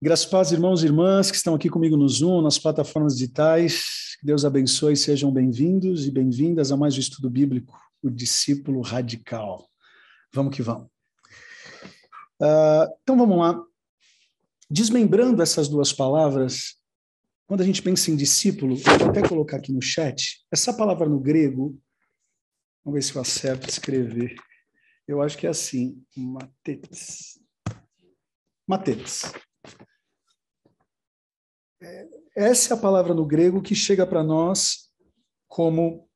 Graças irmãos e irmãs que estão aqui comigo no Zoom, nas plataformas digitais. Que Deus abençoe, sejam bem-vindos e bem-vindas a mais um estudo bíblico, o discípulo radical. Vamos que vamos. Uh, então vamos lá. Desmembrando essas duas palavras, quando a gente pensa em discípulo, vou até colocar aqui no chat, essa palavra no grego, vamos ver se eu acerto escrever. Eu acho que é assim, matetes. Matetes essa é a palavra no grego que chega para nós como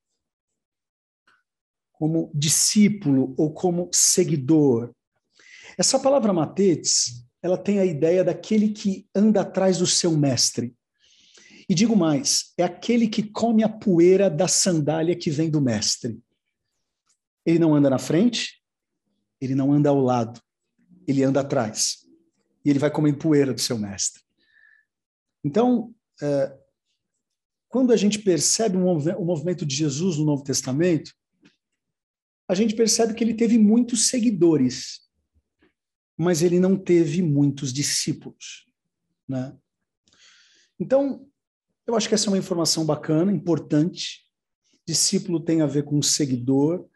como discípulo ou como seguidor. Essa palavra matetes, ela tem a ideia daquele que anda atrás do seu mestre. E digo mais, é aquele que come a poeira da sandália que vem do mestre. Ele não anda na frente, ele não anda ao lado, ele anda atrás. E ele vai comer poeira do seu mestre. Então, é, quando a gente percebe o movimento de Jesus no Novo Testamento, a gente percebe que ele teve muitos seguidores, mas ele não teve muitos discípulos. Né? Então, eu acho que essa é uma informação bacana, importante. Discípulo tem a ver com seguidor,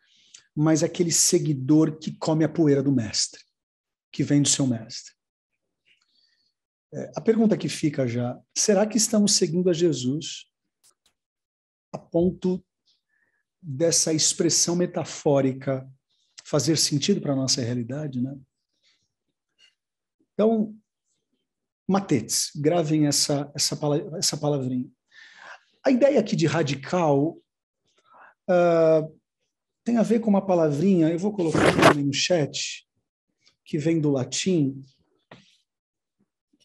mas é aquele seguidor que come a poeira do mestre, que vem do seu mestre. É, a pergunta que fica já: será que estamos seguindo a Jesus a ponto dessa expressão metafórica fazer sentido para a nossa realidade, né? Então, matetes, gravem essa, essa, essa palavrinha. A ideia aqui de radical uh, tem a ver com uma palavrinha, eu vou colocar aqui no chat, que vem do latim,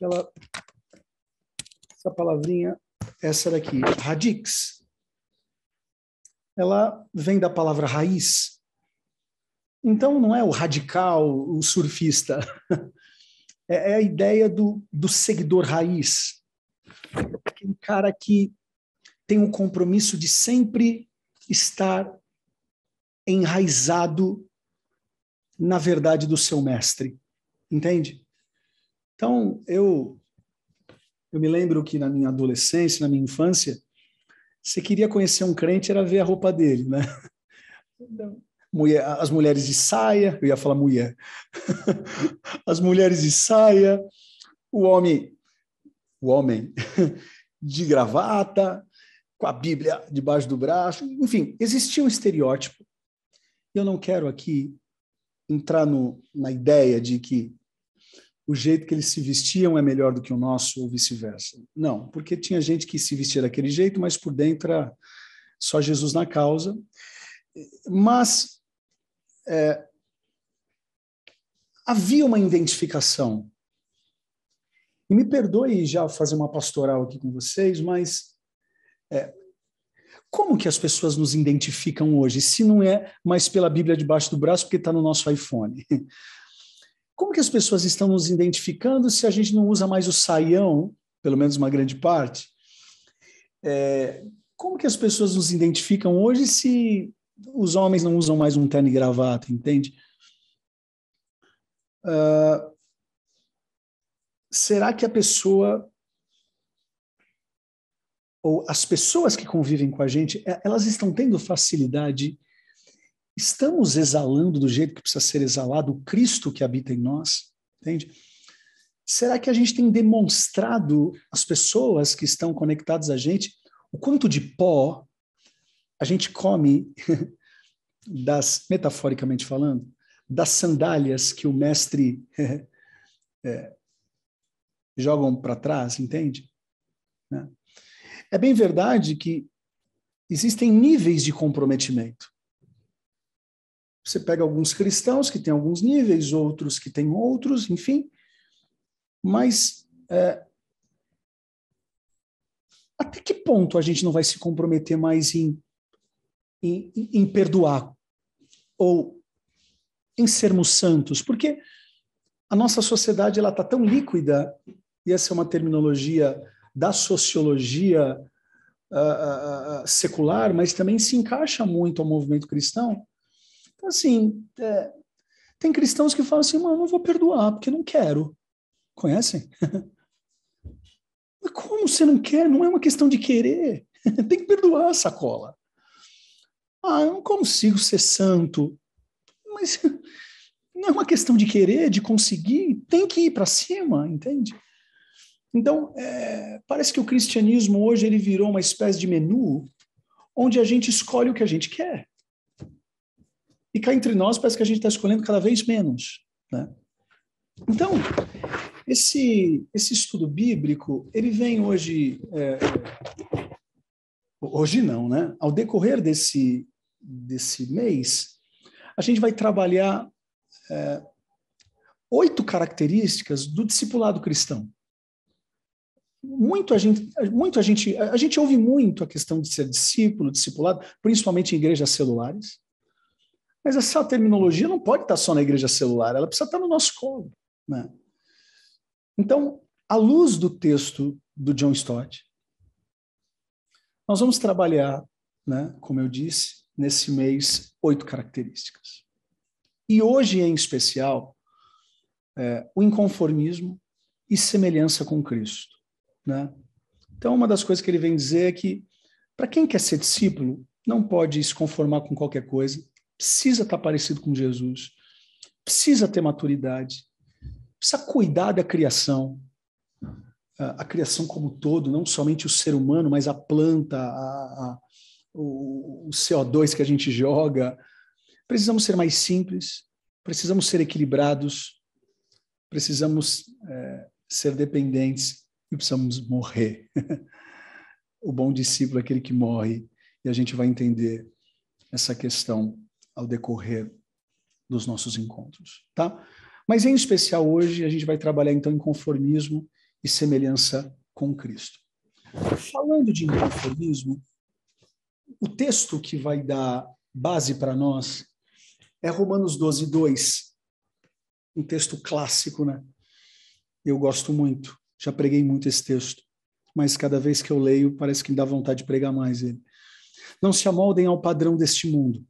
aquela essa palavrinha, essa daqui, radix. Ela vem da palavra raiz. Então não é o radical, o surfista. É, é a ideia do, do seguidor raiz. Aquele cara que tem um compromisso de sempre estar enraizado na verdade do seu mestre. Entende? Então, eu, eu me lembro que na minha adolescência, na minha infância, você queria conhecer um crente, era ver a roupa dele, né? Mulher, as mulheres de saia, eu ia falar mulher, as mulheres de saia, o homem, o homem de gravata, com a Bíblia debaixo do braço, enfim, existia um estereótipo. Eu não quero aqui entrar no, na ideia de que o jeito que eles se vestiam é melhor do que o nosso ou vice-versa. Não, porque tinha gente que se vestia daquele jeito, mas por dentro era só Jesus na causa. Mas é, havia uma identificação. E me perdoe já fazer uma pastoral aqui com vocês, mas é, como que as pessoas nos identificam hoje, se não é mais pela Bíblia debaixo do braço, porque está no nosso iPhone? Como que as pessoas estão nos identificando se a gente não usa mais o saião, pelo menos uma grande parte? É, como que as pessoas nos identificam hoje se os homens não usam mais um terno e gravata, entende? Uh, será que a pessoa ou as pessoas que convivem com a gente, é, elas estão tendo facilidade Estamos exalando do jeito que precisa ser exalado o Cristo que habita em nós? Entende? Será que a gente tem demonstrado às pessoas que estão conectadas a gente o quanto de pó a gente come, das, metaforicamente falando, das sandálias que o mestre é, jogam para trás, entende? Né? É bem verdade que existem níveis de comprometimento. Você pega alguns cristãos que têm alguns níveis, outros que têm outros, enfim. Mas é, até que ponto a gente não vai se comprometer mais em, em, em perdoar ou em sermos santos? Porque a nossa sociedade ela está tão líquida, e essa é uma terminologia da sociologia uh, uh, secular, mas também se encaixa muito ao movimento cristão, assim, é, tem cristãos que falam assim, mano, não vou perdoar porque não quero. Conhecem? Mas como você não quer? Não é uma questão de querer. tem que perdoar, sacola. Ah, eu não consigo ser santo. Mas não é uma questão de querer, de conseguir. Tem que ir para cima, entende? Então, é, parece que o cristianismo hoje ele virou uma espécie de menu onde a gente escolhe o que a gente quer. E cá entre nós, parece que a gente está escolhendo cada vez menos. Né? Então, esse, esse estudo bíblico, ele vem hoje, é, hoje não, né? Ao decorrer desse, desse mês, a gente vai trabalhar é, oito características do discipulado cristão. Muito a gente, muito a gente, a gente ouve muito a questão de ser discípulo, discipulado, principalmente em igrejas celulares. Mas essa terminologia não pode estar só na igreja celular, ela precisa estar no nosso colo. Né? Então, à luz do texto do John Stott, nós vamos trabalhar, né, como eu disse, nesse mês, oito características. E hoje, em especial, é, o inconformismo e semelhança com Cristo. Né? Então, uma das coisas que ele vem dizer é que, para quem quer ser discípulo, não pode se conformar com qualquer coisa, precisa estar tá parecido com Jesus, precisa ter maturidade, precisa cuidar da criação, a criação como um todo, não somente o ser humano, mas a planta, a, a, o, o CO2 que a gente joga. Precisamos ser mais simples, precisamos ser equilibrados, precisamos é, ser dependentes e precisamos morrer. o bom discípulo é aquele que morre, e a gente vai entender essa questão ao decorrer dos nossos encontros, tá? Mas em especial hoje a gente vai trabalhar então em conformismo e semelhança com Cristo. Falando de inconformismo, o texto que vai dar base para nós é Romanos 12, 2. Um texto clássico, né? Eu gosto muito, já preguei muito esse texto, mas cada vez que eu leio parece que me dá vontade de pregar mais ele. Não se amoldem ao padrão deste mundo,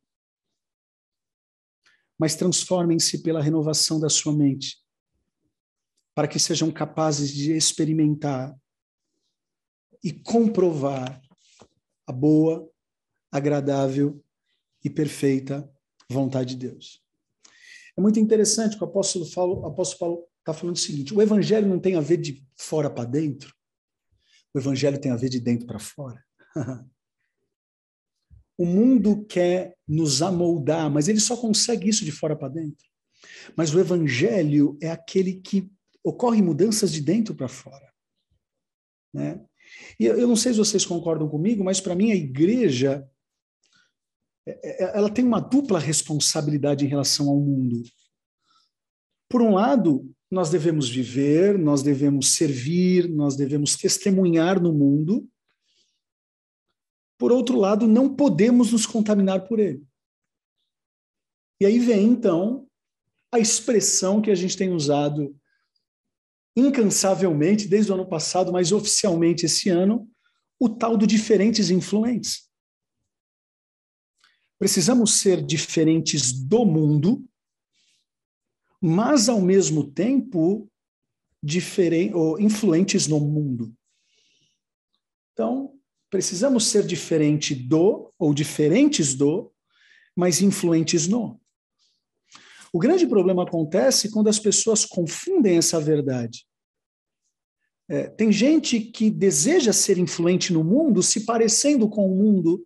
mas transformem-se pela renovação da sua mente, para que sejam capazes de experimentar e comprovar a boa, agradável e perfeita vontade de Deus. É muito interessante que o apóstolo, apóstolo Paulo está falando o seguinte: o evangelho não tem a ver de fora para dentro, o evangelho tem a ver de dentro para fora. O mundo quer nos amoldar, mas ele só consegue isso de fora para dentro. Mas o evangelho é aquele que ocorre mudanças de dentro para fora. Né? E eu não sei se vocês concordam comigo, mas para mim a igreja é, é, é, ela tem uma dupla responsabilidade em relação ao mundo. Por um lado, nós devemos viver, nós devemos servir, nós devemos testemunhar no mundo, por outro lado, não podemos nos contaminar por ele. E aí vem, então, a expressão que a gente tem usado incansavelmente desde o ano passado, mas oficialmente esse ano, o tal do diferentes influentes. Precisamos ser diferentes do mundo, mas ao mesmo tempo diferentes, influentes no mundo. Então, Precisamos ser diferente do, ou diferentes do, mas influentes no. O grande problema acontece quando as pessoas confundem essa verdade. É, tem gente que deseja ser influente no mundo, se parecendo com o mundo.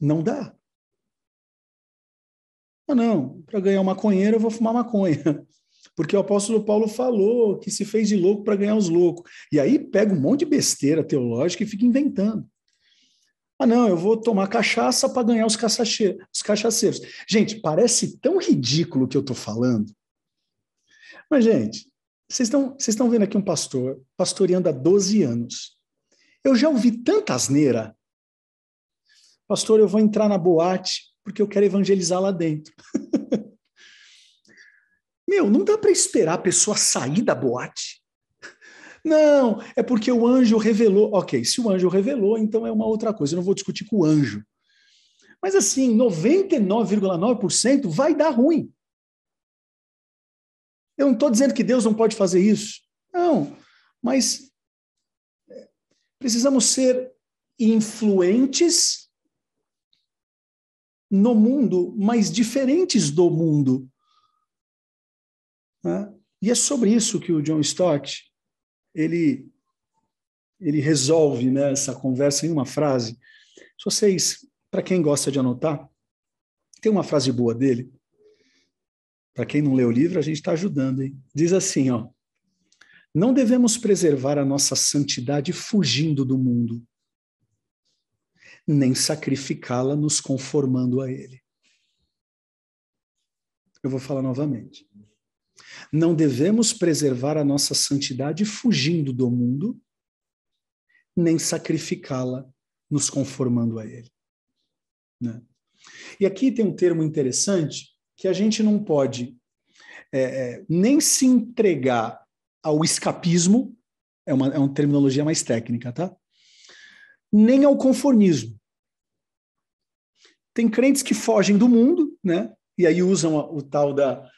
Não dá. Ah, não, para ganhar maconheiro eu vou fumar maconha porque o apóstolo Paulo falou que se fez de louco para ganhar os loucos. E aí pega um monte de besteira teológica e fica inventando. Ah, não, eu vou tomar cachaça para ganhar os, os cachaceiros. Gente, parece tão ridículo o que eu estou falando. Mas, gente, vocês estão vendo aqui um pastor pastoreando há 12 anos. Eu já ouvi tanta asneira. Pastor, eu vou entrar na boate porque eu quero evangelizar lá dentro. Meu, não dá para esperar a pessoa sair da boate. Não, é porque o anjo revelou. Ok, se o anjo revelou, então é uma outra coisa. Eu não vou discutir com o anjo. Mas assim, 99,9% vai dar ruim. Eu não estou dizendo que Deus não pode fazer isso. Não, mas é, precisamos ser influentes no mundo, mas diferentes do mundo. Né? E é sobre isso que o John Stott ele ele resolve né, essa conversa em uma frase. Se vocês, para quem gosta de anotar, tem uma frase boa dele. Para quem não lê o livro, a gente está ajudando, hein? Diz assim, ó: Não devemos preservar a nossa santidade fugindo do mundo, nem sacrificá-la nos conformando a ele. Eu vou falar novamente. Não devemos preservar a nossa santidade fugindo do mundo, nem sacrificá-la nos conformando a ele. Né? E aqui tem um termo interessante que a gente não pode é, é nem se entregar ao escapismo, é uma, é uma terminologia mais técnica, tá? Nem ao conformismo. Tem crentes que fogem do mundo, né? E aí usam o tal da,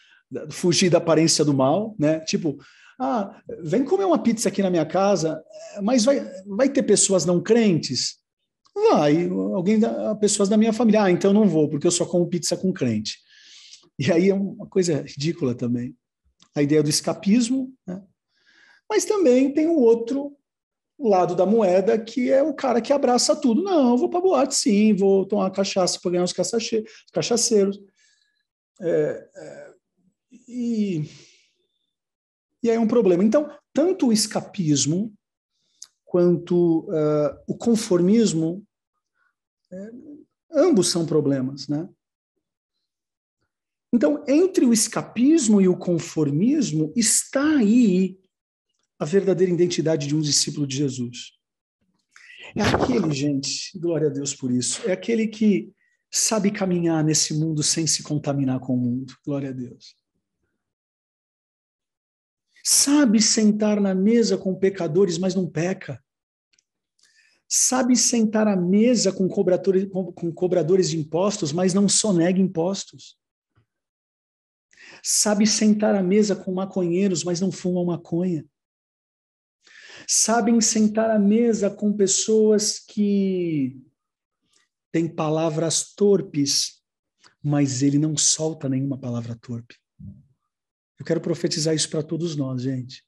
fugir da aparência do mal, né? Tipo, ah, vem comer uma pizza aqui na minha casa, mas vai, vai ter pessoas não crentes? Vai, alguém da, pessoas da minha família. Ah, então não vou, porque eu só como pizza com crente. E aí é uma coisa ridícula também. A ideia do escapismo, né? Mas também tem o outro lado da moeda, que é o cara que abraça tudo. Não, vou para boate sim, vou tomar cachaça para ganhar os cachaceiros. É, é, e, e aí é um problema. Então, tanto o escapismo quanto uh, o conformismo, é, ambos são problemas, né? Então, entre o escapismo e o conformismo está aí a verdadeira identidade de um discípulo de Jesus. É aquele, gente, glória a Deus por isso, é aquele que sabe caminhar nesse mundo sem se contaminar com o mundo, glória a Deus. Sabe sentar na mesa com pecadores, mas não peca. Sabe sentar à mesa com cobradores, com cobradores de impostos, mas não sonega impostos. Sabe sentar à mesa com maconheiros, mas não fuma maconha. Sabem sentar à mesa com pessoas que têm palavras torpes, mas ele não solta nenhuma palavra torpe. Eu quero profetizar isso para todos nós, gente.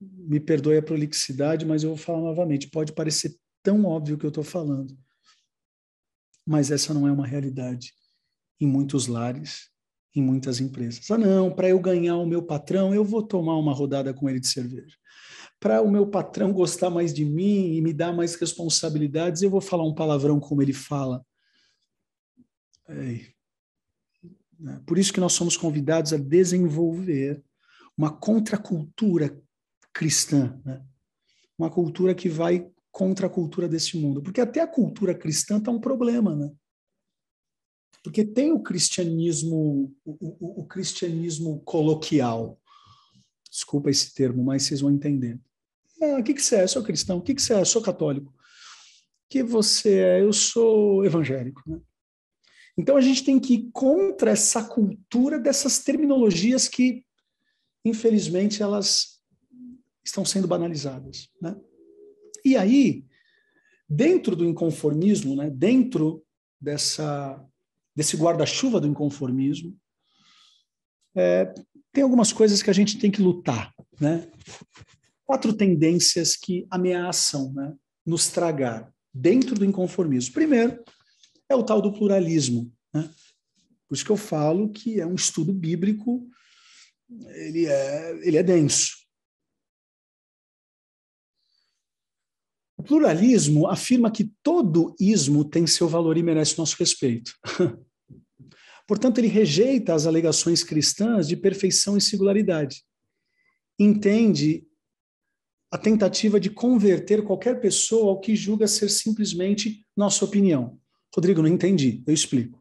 Me perdoe a prolixidade, mas eu vou falar novamente. Pode parecer tão óbvio o que eu estou falando, mas essa não é uma realidade em muitos lares, em muitas empresas. Ah, não, para eu ganhar o meu patrão, eu vou tomar uma rodada com ele de cerveja. Para o meu patrão gostar mais de mim e me dar mais responsabilidades, eu vou falar um palavrão como ele fala. Ei, né? Por isso que nós somos convidados a desenvolver uma contracultura cristã, né? uma cultura que vai contra a cultura desse mundo, porque até a cultura cristã está um problema, né? Porque tem o cristianismo, o, o, o cristianismo coloquial, desculpa esse termo, mas vocês vão entender. Ah, o que, que você é? Eu sou cristão. O que, que você é? Eu sou católico. O que você é? Eu sou evangélico. Né? Então a gente tem que ir contra essa cultura dessas terminologias que, infelizmente, elas estão sendo banalizadas. Né? E aí, dentro do inconformismo, né, dentro dessa, desse guarda-chuva do inconformismo, é, tem algumas coisas que a gente tem que lutar. Né? Quatro tendências que ameaçam né, nos tragar dentro do inconformismo. Primeiro, é o tal do pluralismo. Né? Por isso que eu falo que é um estudo bíblico, ele é, ele é denso. O pluralismo afirma que todo ismo tem seu valor e merece nosso respeito. Portanto, ele rejeita as alegações cristãs de perfeição e singularidade. Entende a tentativa de converter qualquer pessoa ao que julga ser simplesmente nossa opinião. Rodrigo, não entendi, eu explico.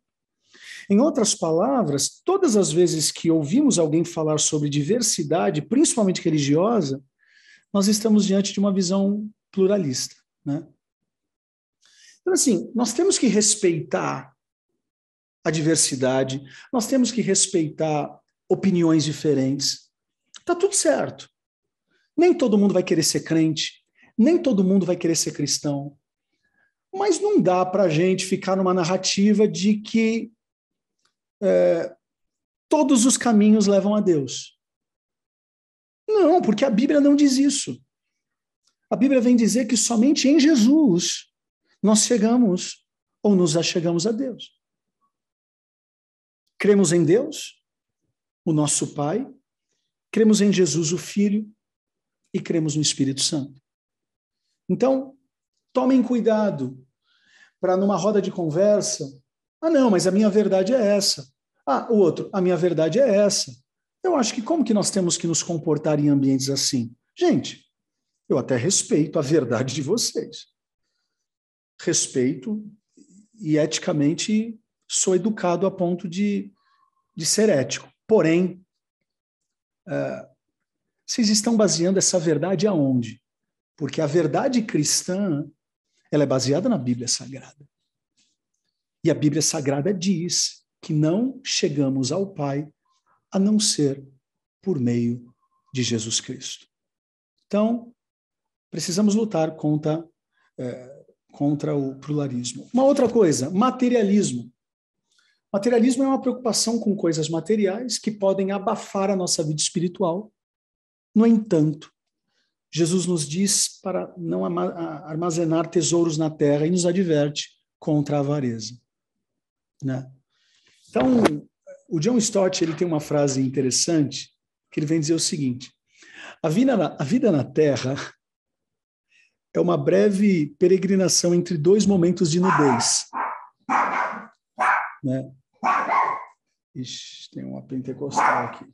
Em outras palavras, todas as vezes que ouvimos alguém falar sobre diversidade, principalmente religiosa, nós estamos diante de uma visão pluralista. Né? Então, assim, nós temos que respeitar a diversidade, nós temos que respeitar opiniões diferentes. Tá tudo certo. Nem todo mundo vai querer ser crente, nem todo mundo vai querer ser cristão, mas não dá para a gente ficar numa narrativa de que é, todos os caminhos levam a Deus. Não, porque a Bíblia não diz isso. A Bíblia vem dizer que somente em Jesus nós chegamos ou nos achegamos a Deus. Cremos em Deus, o nosso Pai, cremos em Jesus, o Filho, e cremos no Espírito Santo. Então, tomem cuidado para numa roda de conversa, ah, não, mas a minha verdade é essa. Ah, o outro, a minha verdade é essa. Eu acho que como que nós temos que nos comportar em ambientes assim? Gente, eu até respeito a verdade de vocês. Respeito e eticamente sou educado a ponto de, de ser ético. Porém, uh, vocês estão baseando essa verdade aonde? Porque a verdade cristã ela é baseada na Bíblia Sagrada. E a Bíblia Sagrada diz que não chegamos ao Pai a não ser por meio de Jesus Cristo. Então, precisamos lutar contra, é, contra o pluralismo. Uma outra coisa, materialismo. Materialismo é uma preocupação com coisas materiais que podem abafar a nossa vida espiritual. No entanto, Jesus nos diz para não armazenar tesouros na terra e nos adverte contra a avareza. Né? Então, o John Stott ele tem uma frase interessante que ele vem dizer o seguinte: a vida na, a vida na terra é uma breve peregrinação entre dois momentos de nudez. Né? Ixi, tem uma pentecostal aqui.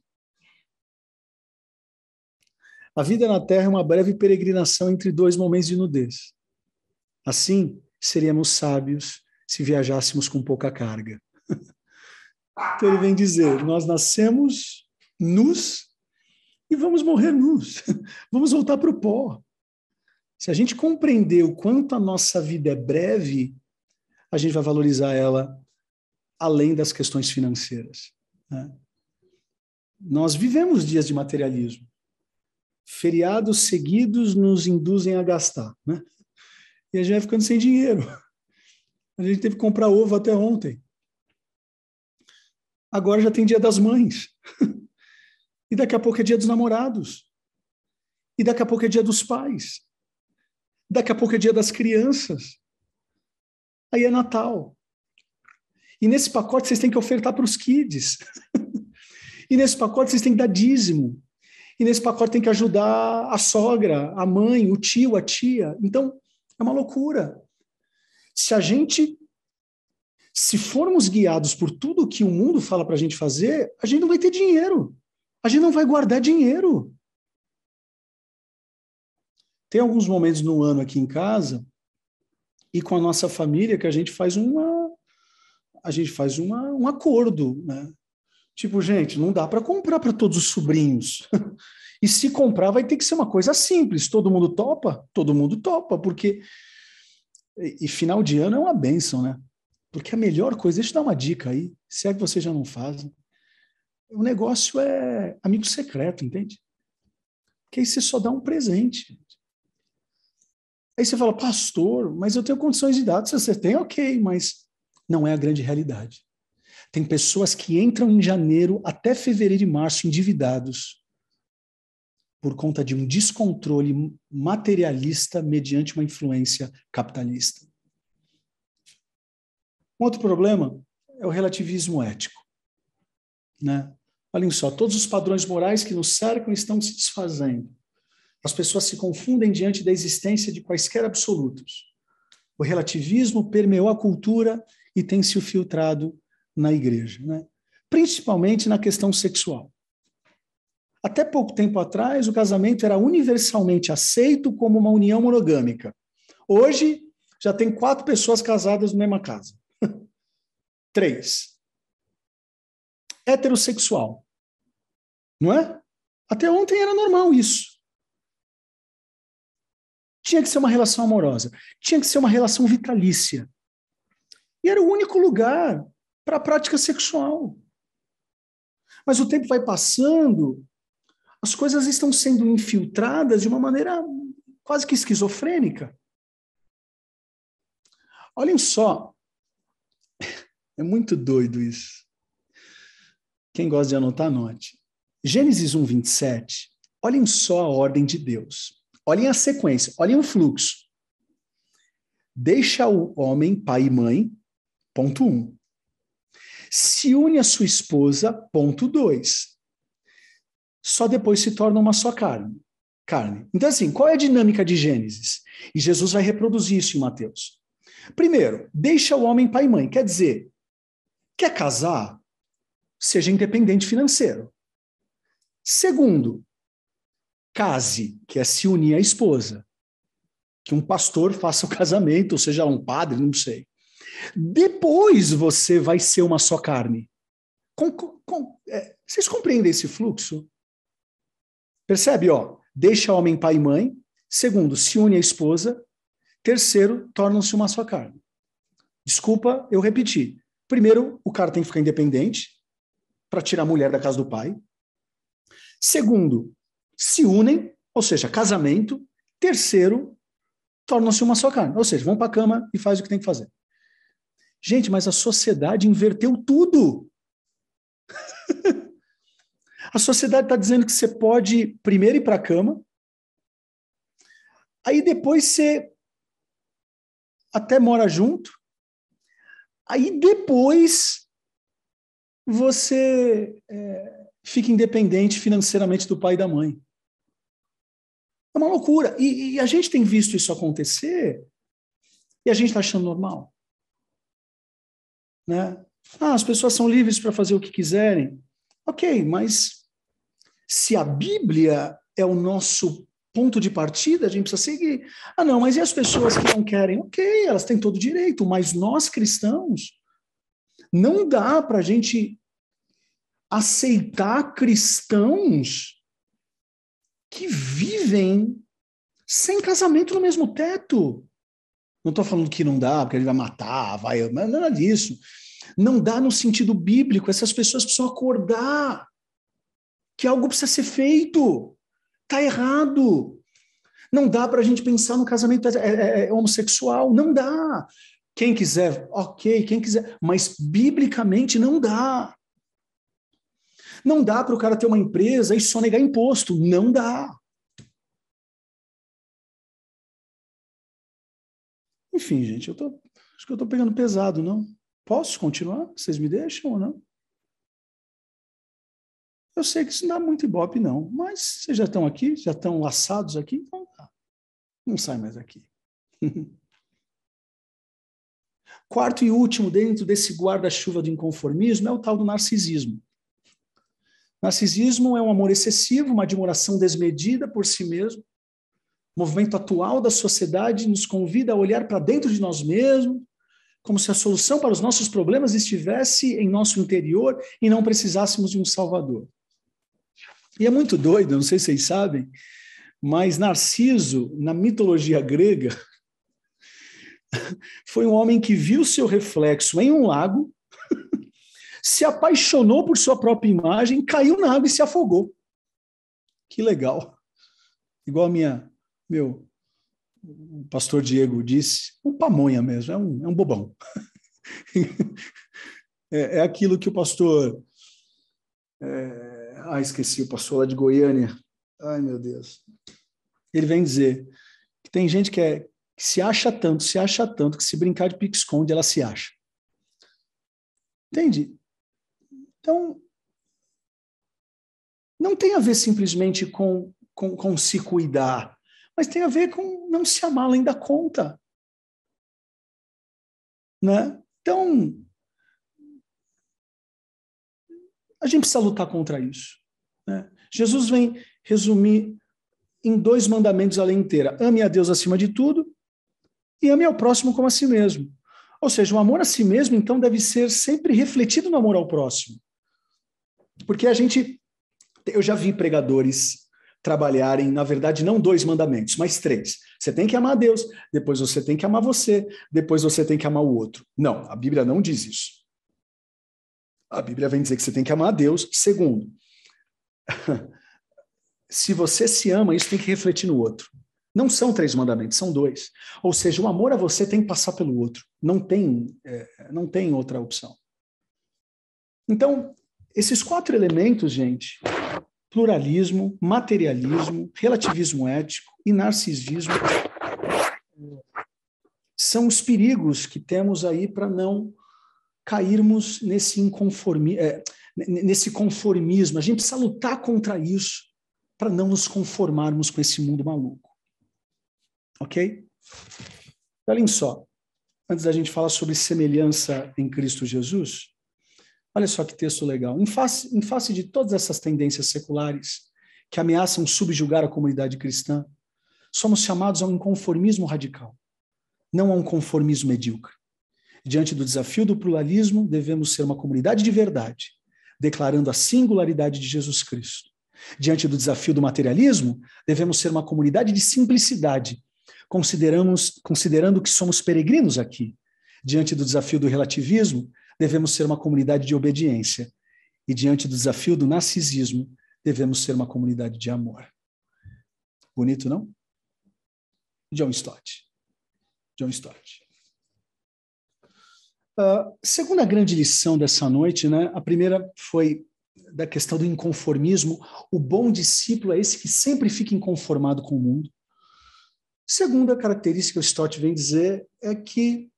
A vida na Terra é uma breve peregrinação entre dois momentos de nudez. Assim, seríamos sábios se viajássemos com pouca carga. Então ele vem dizer: nós nascemos nus e vamos morrer nus, vamos voltar para o pó. Se a gente compreender o quanto a nossa vida é breve, a gente vai valorizar ela além das questões financeiras. Né? Nós vivemos dias de materialismo feriados seguidos nos induzem a gastar, né? E a gente vai ficando sem dinheiro. A gente teve que comprar ovo até ontem. Agora já tem dia das mães. E daqui a pouco é dia dos namorados. E daqui a pouco é dia dos pais. Daqui a pouco é dia das crianças. Aí é Natal. E nesse pacote vocês têm que ofertar para os kids. e nesse pacote vocês têm que dar dízimo. E nesse pacote tem que ajudar a sogra, a mãe, o tio, a tia. Então, é uma loucura. Se a gente se formos guiados por tudo que o mundo fala para a gente fazer, a gente não vai ter dinheiro. A gente não vai guardar dinheiro. Tem alguns momentos no ano aqui em casa e com a nossa família que a gente faz uma a gente faz uma, um acordo, né? Tipo, gente, não dá para comprar para todos os sobrinhos. e se comprar, vai ter que ser uma coisa simples. Todo mundo topa? Todo mundo topa, porque. E, final de ano é uma benção, né? Porque a melhor coisa, deixa eu dar uma dica aí, se é que vocês já não fazem. O negócio é amigo secreto, entende? Porque aí você só dá um presente. Aí você fala, pastor, mas eu tenho condições de dar. Se você tem, ok, mas não é a grande realidade. Tem pessoas que entram em janeiro até fevereiro e março endividados por conta de um descontrole materialista mediante uma influência capitalista. Um outro problema é o relativismo ético. Né? Olhem só, todos os padrões morais que nos cercam estão se desfazendo. As pessoas se confundem diante da existência de quaisquer absolutos. O relativismo permeou a cultura e tem se filtrado na igreja, né? principalmente na questão sexual. Até pouco tempo atrás, o casamento era universalmente aceito como uma união monogâmica. Hoje, já tem quatro pessoas casadas na mesma casa. Três. Heterossexual. Não é? Até ontem era normal isso. Tinha que ser uma relação amorosa. Tinha que ser uma relação vitalícia. E era o único lugar para a prática sexual. Mas o tempo vai passando, as coisas estão sendo infiltradas de uma maneira quase que esquizofrênica. Olhem só, é muito doido isso. Quem gosta de anotar, anote. Gênesis 1, 27. Olhem só a ordem de Deus. Olhem a sequência, olhem o fluxo. Deixa o homem pai e mãe, ponto 1. Um se une à sua esposa, ponto 2. Só depois se torna uma só carne. carne. Então, assim, qual é a dinâmica de Gênesis? E Jesus vai reproduzir isso em Mateus. Primeiro, deixa o homem pai e mãe. Quer dizer, quer casar? Seja independente financeiro. Segundo, case, que é se unir à esposa. Que um pastor faça o casamento, ou seja, um padre, não sei. Depois você vai ser uma só carne. Com, com, é, vocês compreendem esse fluxo? Percebe? Ó, deixa homem pai e mãe. Segundo, se une à esposa. Terceiro, tornam-se uma só carne. Desculpa, eu repeti. Primeiro, o cara tem que ficar independente para tirar a mulher da casa do pai. Segundo, se unem, ou seja, casamento. Terceiro, tornam-se uma só carne. Ou seja, vão para a cama e faz o que tem que fazer. Gente, mas a sociedade inverteu tudo. a sociedade está dizendo que você pode primeiro ir para a cama, aí depois você até mora junto, aí depois você é, fica independente financeiramente do pai e da mãe. É uma loucura. E, e a gente tem visto isso acontecer e a gente está achando normal. Né? Ah, as pessoas são livres para fazer o que quiserem. Ok, mas se a Bíblia é o nosso ponto de partida, a gente precisa seguir. Ah, não, mas e as pessoas que não querem? Ok, elas têm todo direito, mas nós cristãos, não dá para a gente aceitar cristãos que vivem sem casamento no mesmo teto. Não estou falando que não dá, porque ele vai matar, vai. Mas é nada disso. Não dá no sentido bíblico. Essas pessoas precisam acordar que algo precisa ser feito. Está errado. Não dá para a gente pensar no casamento é, é, é, é homossexual. Não dá. Quem quiser, ok, quem quiser. Mas biblicamente não dá. Não dá para o cara ter uma empresa e só negar imposto. Não dá. Enfim, gente, eu tô, acho que eu estou pegando pesado, não? Posso continuar? Vocês me deixam ou não? Eu sei que isso não dá muito ibope, não, mas vocês já estão aqui, já estão laçados aqui, então tá. Não sai mais aqui. Quarto e último, dentro desse guarda-chuva do inconformismo, é o tal do narcisismo. Narcisismo é um amor excessivo, uma admiração desmedida por si mesmo, movimento atual da sociedade nos convida a olhar para dentro de nós mesmos, como se a solução para os nossos problemas estivesse em nosso interior e não precisássemos de um Salvador. E é muito doido, não sei se vocês sabem, mas Narciso, na mitologia grega, foi um homem que viu seu reflexo em um lago, se apaixonou por sua própria imagem, caiu na água e se afogou. Que legal. Igual a minha meu, o pastor Diego disse, um pamonha mesmo, é um, é um bobão. é, é, aquilo que o pastor. É, ah, esqueci, o pastor lá de Goiânia. Ai, meu Deus. Ele vem dizer que tem gente que, é, que se acha tanto, se acha tanto, que se brincar de pique-esconde, ela se acha. Entende? Então, não tem a ver simplesmente com, com, com se cuidar mas tem a ver com não se amar além da conta. Né? Então, a gente precisa lutar contra isso. Né? Jesus vem resumir em dois mandamentos a lei inteira: ame a Deus acima de tudo e ame ao próximo como a si mesmo. Ou seja, o amor a si mesmo, então, deve ser sempre refletido no amor ao próximo. Porque a gente. Eu já vi pregadores trabalharem, na verdade, não dois mandamentos, mas três. Você tem que amar a Deus, depois você tem que amar você, depois você tem que amar o outro. Não, a Bíblia não diz isso. A Bíblia vem dizer que você tem que amar a Deus. Segundo, se você se ama, isso tem que refletir no outro. Não são três mandamentos, são dois. Ou seja, o amor a você tem que passar pelo outro. Não tem, é, não tem outra opção. Então, esses quatro elementos, gente, pluralismo, materialismo, relativismo ético e narcisismo são os perigos que temos aí para não cairmos nesse, é, nesse conformismo. A gente precisa lutar contra isso para não nos conformarmos com esse mundo maluco. Ok? Olhem só, antes da gente falar sobre semelhança em Cristo Jesus, Olha só que texto legal. Em face, em face de todas essas tendências seculares que ameaçam subjugar a comunidade cristã, somos chamados a um conformismo radical, não a um conformismo medíocre. Diante do desafio do pluralismo, devemos ser uma comunidade de verdade, declarando a singularidade de Jesus Cristo. Diante do desafio do materialismo, devemos ser uma comunidade de simplicidade, consideramos, considerando que somos peregrinos aqui. Diante do desafio do relativismo, devemos ser uma comunidade de obediência. E diante do desafio do narcisismo, devemos ser uma comunidade de amor. Bonito, não? John Stott. John Stott. Uh, segunda grande lição dessa noite, né? A primeira foi da questão do inconformismo. O bom discípulo é esse que sempre fica inconformado com o mundo. Segunda característica que o Stott vem dizer é que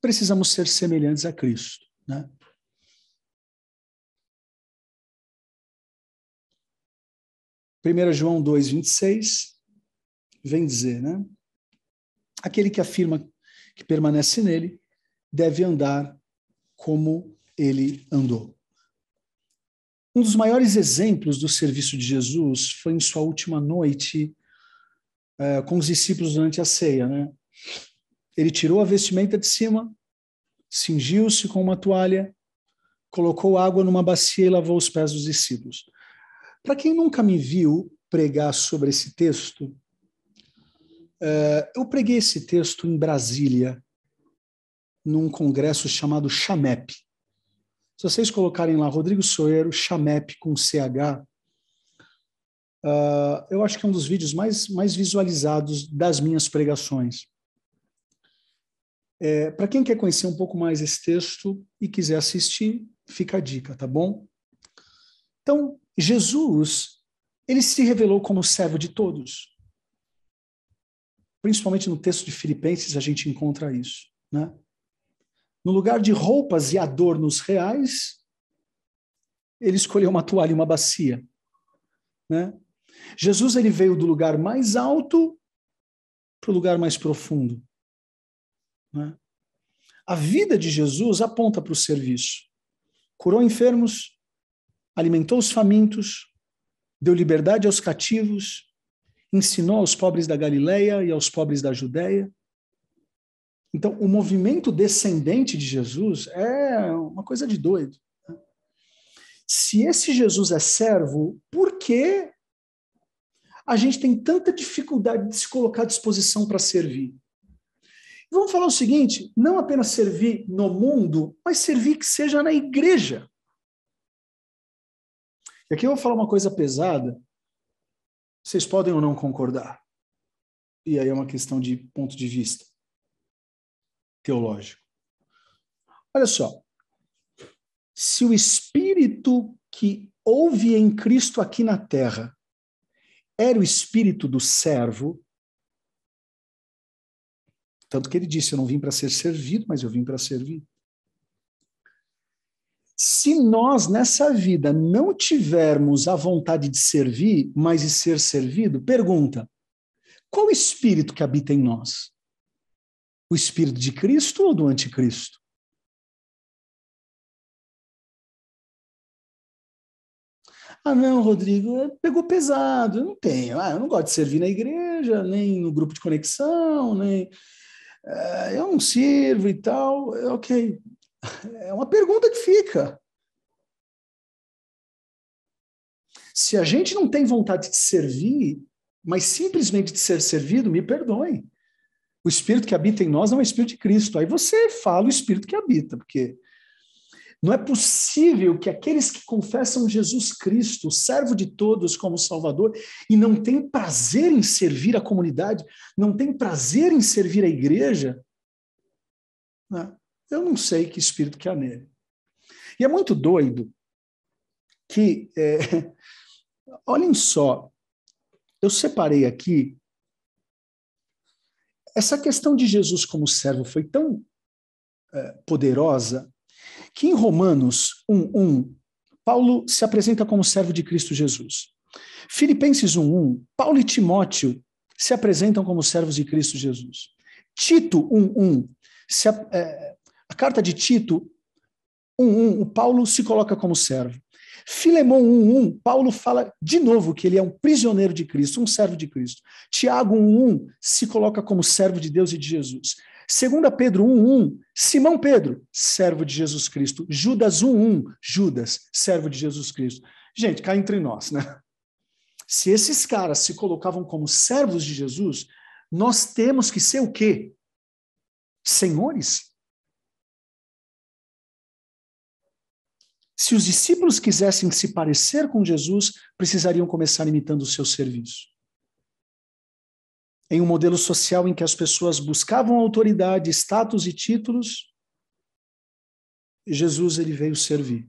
precisamos ser semelhantes a Cristo. Né? Primeiro João 2:26 vem dizer, né? Aquele que afirma que permanece nele deve andar como ele andou. Um dos maiores exemplos do serviço de Jesus foi em sua última noite eh, com os discípulos durante a ceia. Né? Ele tirou a vestimenta de cima, cingiu-se com uma toalha, colocou água numa bacia e lavou os pés dos discípulos. Para quem nunca me viu pregar sobre esse texto, é, eu preguei esse texto em Brasília, num congresso chamado Chamep. Se vocês colocarem lá Rodrigo Soeiro, Chamep com CH, ah, eu acho que é um dos vídeos mais, mais visualizados das minhas pregações. É, Para quem quer conhecer um pouco mais esse texto e quiser assistir, fica a dica, tá bom? Então, Jesus, ele se revelou como servo de todos. Principalmente no texto de Filipenses a gente encontra isso, né? No lugar de roupas e adornos reais, ele escolheu uma toalha e uma bacia, né? Jesus ele veio do lugar mais alto para o lugar mais profundo. Né? A vida de Jesus aponta para o serviço. Curou enfermos, alimentou os famintos, deu liberdade aos cativos, ensinou aos pobres da Galileia e aos pobres da Judéia. Então, o movimento descendente de Jesus é uma coisa de doido. Né? Se esse Jesus é servo, por que a gente tem tanta dificuldade de se colocar à disposição para servir? Vamos falar o seguinte: não apenas servir no mundo, mas servir que seja na igreja. E aqui eu vou falar uma coisa pesada. Vocês podem ou não concordar. E aí é uma questão de ponto de vista teológico. Olha só. Se o espírito que houve em Cristo aqui na terra era o espírito do servo, tanto que ele disse: Eu não vim para ser servido, mas eu vim para servir. Se nós nessa vida não tivermos a vontade de servir, mas de ser servido, pergunta: qual o espírito que habita em nós? O espírito de Cristo ou do anticristo? Ah, não, Rodrigo, pegou pesado, eu não tenho. Ah, eu não gosto de servir na igreja, nem no grupo de conexão, nem. É, eu não sirvo e tal, é, ok. É uma pergunta que fica. Se a gente não tem vontade de servir, mas simplesmente de ser servido, me perdoe O espírito que habita em nós não é o espírito de Cristo. Aí você fala o espírito que habita, porque não é possível que aqueles que confessam Jesus Cristo, servo de todos como Salvador, e não têm prazer em servir a comunidade, não têm prazer em servir a igreja, né? eu não sei que espírito que há nele. E é muito doido que, é, olhem só, eu separei aqui essa questão de Jesus como servo foi tão é, poderosa que em Romanos 1:1 Paulo se apresenta como servo de Cristo Jesus. Filipenses 1:1 Paulo e Timóteo se apresentam como servos de Cristo Jesus. Tito 1:1 se, é, a carta de Tito 1:1 o Paulo se coloca como servo. Filemão 1:1, Paulo fala de novo que ele é um prisioneiro de Cristo, um servo de Cristo. Tiago 1:1 se coloca como servo de Deus e de Jesus. Segunda Pedro 1:1, Simão Pedro, servo de Jesus Cristo. Judas 1:1, Judas, servo de Jesus Cristo. Gente, cá entre nós, né? Se esses caras se colocavam como servos de Jesus, nós temos que ser o quê? Senhores? Se os discípulos quisessem se parecer com Jesus, precisariam começar imitando o seu serviço em um modelo social em que as pessoas buscavam autoridade, status e títulos, Jesus ele veio servir.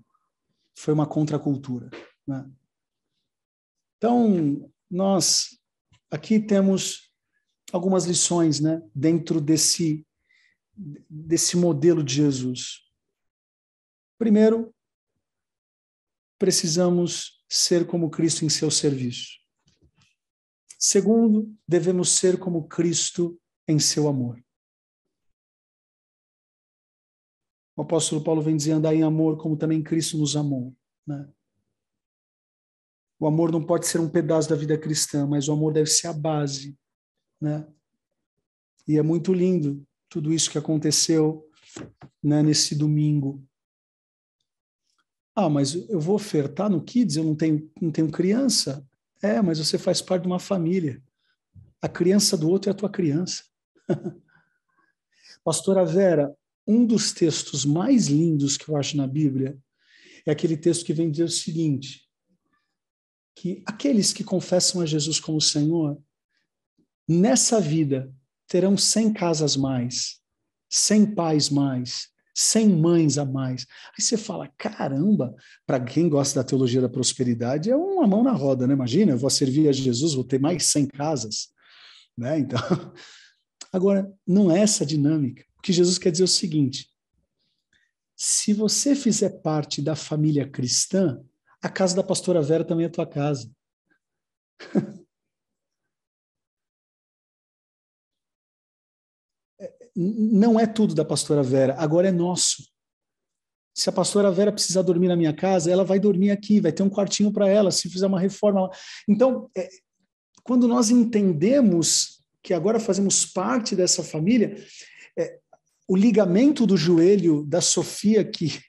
Foi uma contracultura. Né? Então, nós aqui temos algumas lições né, dentro desse, desse modelo de Jesus. Primeiro, precisamos ser como Cristo em seu serviço. Segundo, devemos ser como Cristo em seu amor. O apóstolo Paulo vem dizer andar em amor como também Cristo nos amou. Né? O amor não pode ser um pedaço da vida cristã, mas o amor deve ser a base. Né? E é muito lindo tudo isso que aconteceu né, nesse domingo. Ah, mas eu vou ofertar no Kids, eu não tenho, não tenho criança. É, mas você faz parte de uma família. A criança do outro é a tua criança. Pastora Vera, um dos textos mais lindos que eu acho na Bíblia é aquele texto que vem dizer o seguinte: que aqueles que confessam a Jesus como Senhor, nessa vida terão cem casas mais, cem pais mais, 100 mães a mais. Aí você fala, caramba, para quem gosta da teologia da prosperidade, é uma mão na roda, né? Imagina, eu vou servir a Jesus, vou ter mais 100 casas, né? Então, agora, não é essa dinâmica. O que Jesus quer dizer é o seguinte, se você fizer parte da família cristã, a casa da pastora Vera também é tua casa. não é tudo da pastora Vera, agora é nosso. Se a pastora Vera precisar dormir na minha casa, ela vai dormir aqui, vai ter um quartinho para ela, se fizer uma reforma. Então, é, quando nós entendemos que agora fazemos parte dessa família, é, o ligamento do joelho da Sofia que,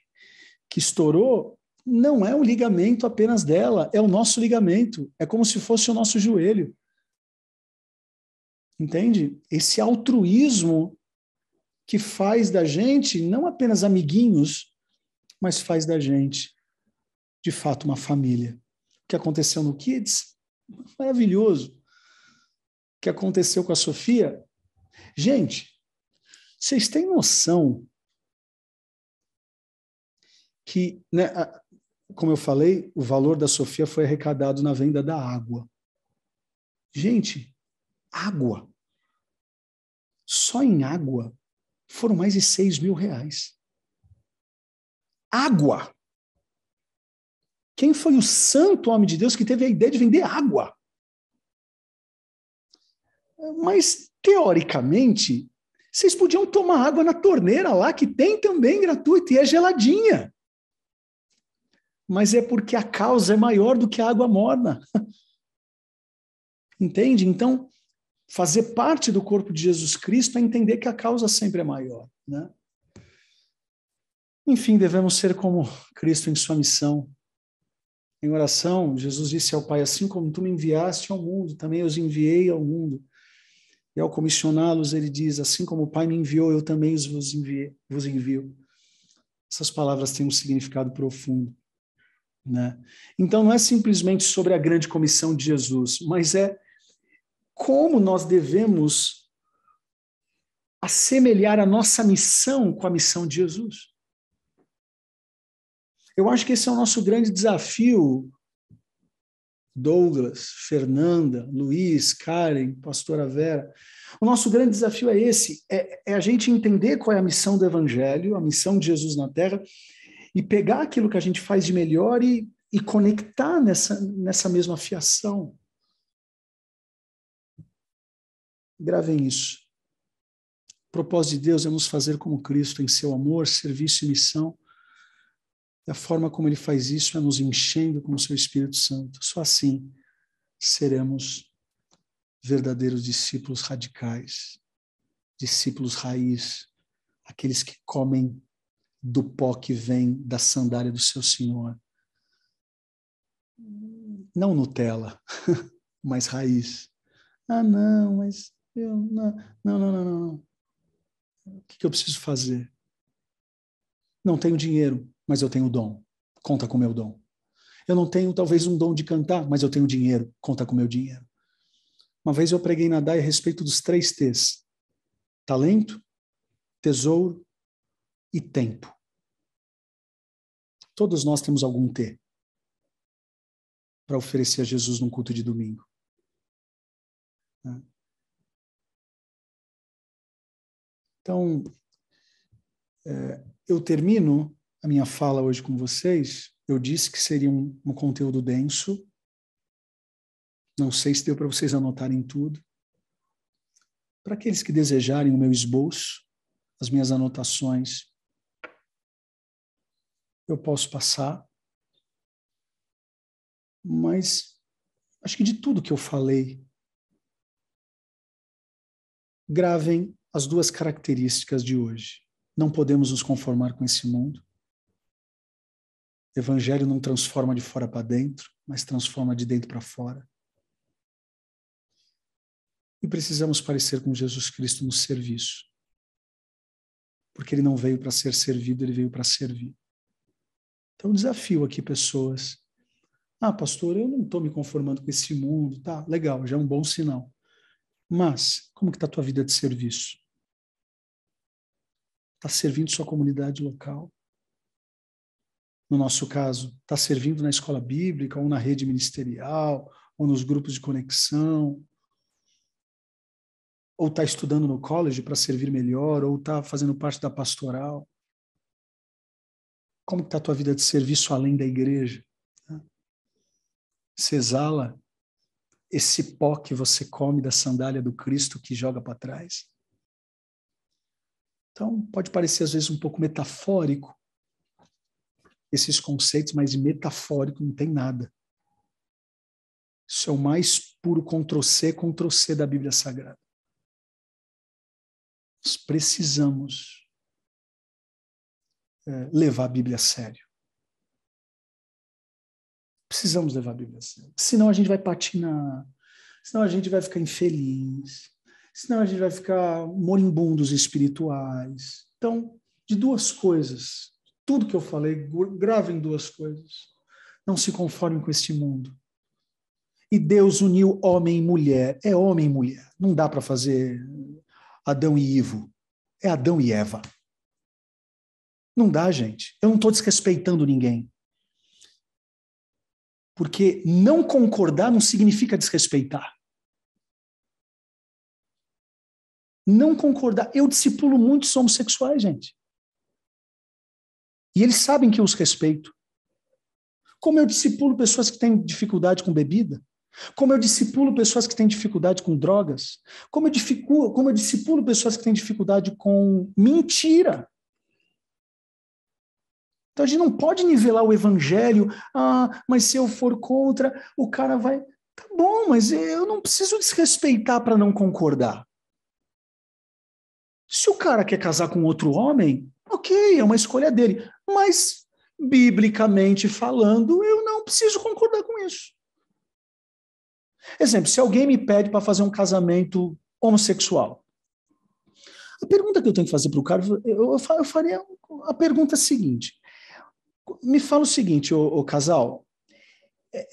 que estourou não é um ligamento apenas dela, é o nosso ligamento, é como se fosse o nosso joelho. Entende? Esse altruísmo que faz da gente não apenas amiguinhos, mas faz da gente, de fato, uma família. O que aconteceu no Kids, maravilhoso. O que aconteceu com a Sofia, gente, vocês têm noção que, né, como eu falei, o valor da Sofia foi arrecadado na venda da água. Gente, água. Só em água foram mais de 6 mil reais. Água. Quem foi o santo homem de Deus que teve a ideia de vender água? Mas, teoricamente, vocês podiam tomar água na torneira lá, que tem também gratuita e é geladinha. Mas é porque a causa é maior do que a água morna. Entende? Então, fazer parte do corpo de Jesus Cristo é entender que a causa sempre é maior, né? Enfim, devemos ser como Cristo em sua missão. Em oração, Jesus disse ao Pai: Assim como tu me enviaste ao mundo, também os enviei ao mundo. E ao comissioná-los, ele diz: Assim como o Pai me enviou, eu também os vos, enviei, vos envio. Essas palavras têm um significado profundo. Né? Então, não é simplesmente sobre a grande comissão de Jesus, mas é como nós devemos assemelhar a nossa missão com a missão de Jesus. Eu acho que esse é o nosso grande desafio, Douglas, Fernanda, Luiz, Karen, pastora Vera. O nosso grande desafio é esse: é, é a gente entender qual é a missão do Evangelho, a missão de Jesus na Terra, e pegar aquilo que a gente faz de melhor e, e conectar nessa, nessa mesma fiação. Gravem isso. O propósito de Deus é nos fazer como Cristo, em seu amor, serviço e missão. E a forma como ele faz isso é nos enchendo com o seu Espírito Santo. Só assim seremos verdadeiros discípulos radicais, discípulos raiz, aqueles que comem do pó que vem da sandália do seu Senhor. Não Nutella, mas raiz. Ah, não, mas eu, não, não, não, não, não. O que, que eu preciso fazer? Não tenho dinheiro, mas eu tenho dom. Conta com meu dom. Eu não tenho talvez um dom de cantar, mas eu tenho dinheiro. Conta com meu dinheiro. Uma vez eu preguei na DAI a respeito dos três T's: talento, tesouro e tempo. Todos nós temos algum T para oferecer a Jesus num culto de domingo. Né? Então, é, eu termino a minha fala hoje com vocês. Eu disse que seria um, um conteúdo denso. Não sei se deu para vocês anotarem tudo. Para aqueles que desejarem o meu esboço, as minhas anotações, eu posso passar. Mas acho que de tudo que eu falei, gravem as duas características de hoje. Não podemos nos conformar com esse mundo. O evangelho não transforma de fora para dentro, mas transforma de dentro para fora. E precisamos parecer com Jesus Cristo no serviço. Porque ele não veio para ser servido, ele veio para servir. Então, desafio aqui pessoas. Ah, pastor, eu não estou me conformando com esse mundo. Tá, legal, já é um bom sinal. Mas, como que está a tua vida de serviço? Está servindo sua comunidade local? No nosso caso, está servindo na escola bíblica, ou na rede ministerial, ou nos grupos de conexão, ou está estudando no college para servir melhor, ou está fazendo parte da pastoral. Como está a tua vida de serviço além da igreja? Né? Se exala esse pó que você come da sandália do Cristo que joga para trás. Então, pode parecer às vezes um pouco metafórico esses conceitos, mas metafórico não tem nada. Isso é o mais puro Ctrl-C, Ctrl-C da Bíblia Sagrada. Nós precisamos é, levar a Bíblia a sério. Precisamos levar a Bíblia a sério. Senão a gente vai patinar, senão a gente vai ficar infeliz, senão a gente vai ficar moribundos espirituais. Então, de duas coisas, tudo que eu falei, gravem duas coisas. Não se conformem com este mundo. E Deus uniu homem e mulher. É homem e mulher. Não dá para fazer Adão e Ivo. É Adão e Eva. Não dá, gente. Eu não estou desrespeitando ninguém. Porque não concordar não significa desrespeitar. Não concordar. Eu discipulo muitos homossexuais, gente. E eles sabem que eu os respeito. Como eu discipulo pessoas que têm dificuldade com bebida. Como eu discipulo pessoas que têm dificuldade com drogas. Como eu, dificulo, como eu discipulo pessoas que têm dificuldade com mentira. Então a gente não pode nivelar o evangelho, ah, mas se eu for contra, o cara vai. Tá bom, mas eu não preciso desrespeitar para não concordar. Se o cara quer casar com outro homem, ok, é uma escolha dele. Mas, biblicamente falando, eu não preciso concordar com isso. Exemplo, se alguém me pede para fazer um casamento homossexual, a pergunta que eu tenho que fazer para o cara, eu, eu faria a pergunta seguinte: me fala o seguinte, o casal. É,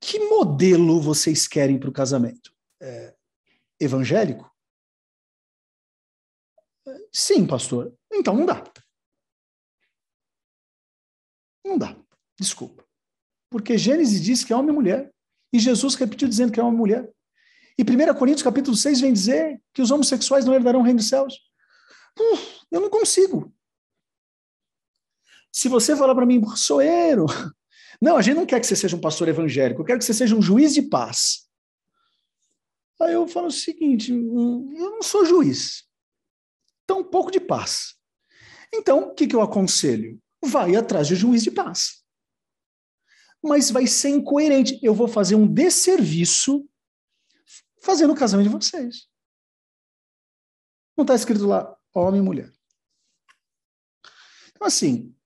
que modelo vocês querem para o casamento? É, evangélico? Sim, pastor. Então não dá. Não dá. Desculpa. Porque Gênesis diz que é homem e mulher. E Jesus repetiu dizendo que é homem e mulher. E 1 Coríntios capítulo 6 vem dizer que os homossexuais não herdarão o reino dos céus. Uf, eu não consigo. Se você falar para mim, soeiro, não, a gente não quer que você seja um pastor evangélico, eu quero que você seja um juiz de paz. Aí eu falo o seguinte: hum, eu não sou juiz, tão pouco de paz. Então, o que, que eu aconselho? Vai atrás de juiz de paz. Mas vai ser incoerente. Eu vou fazer um desserviço fazendo o casamento de vocês. Não está escrito lá homem e mulher. Então, assim,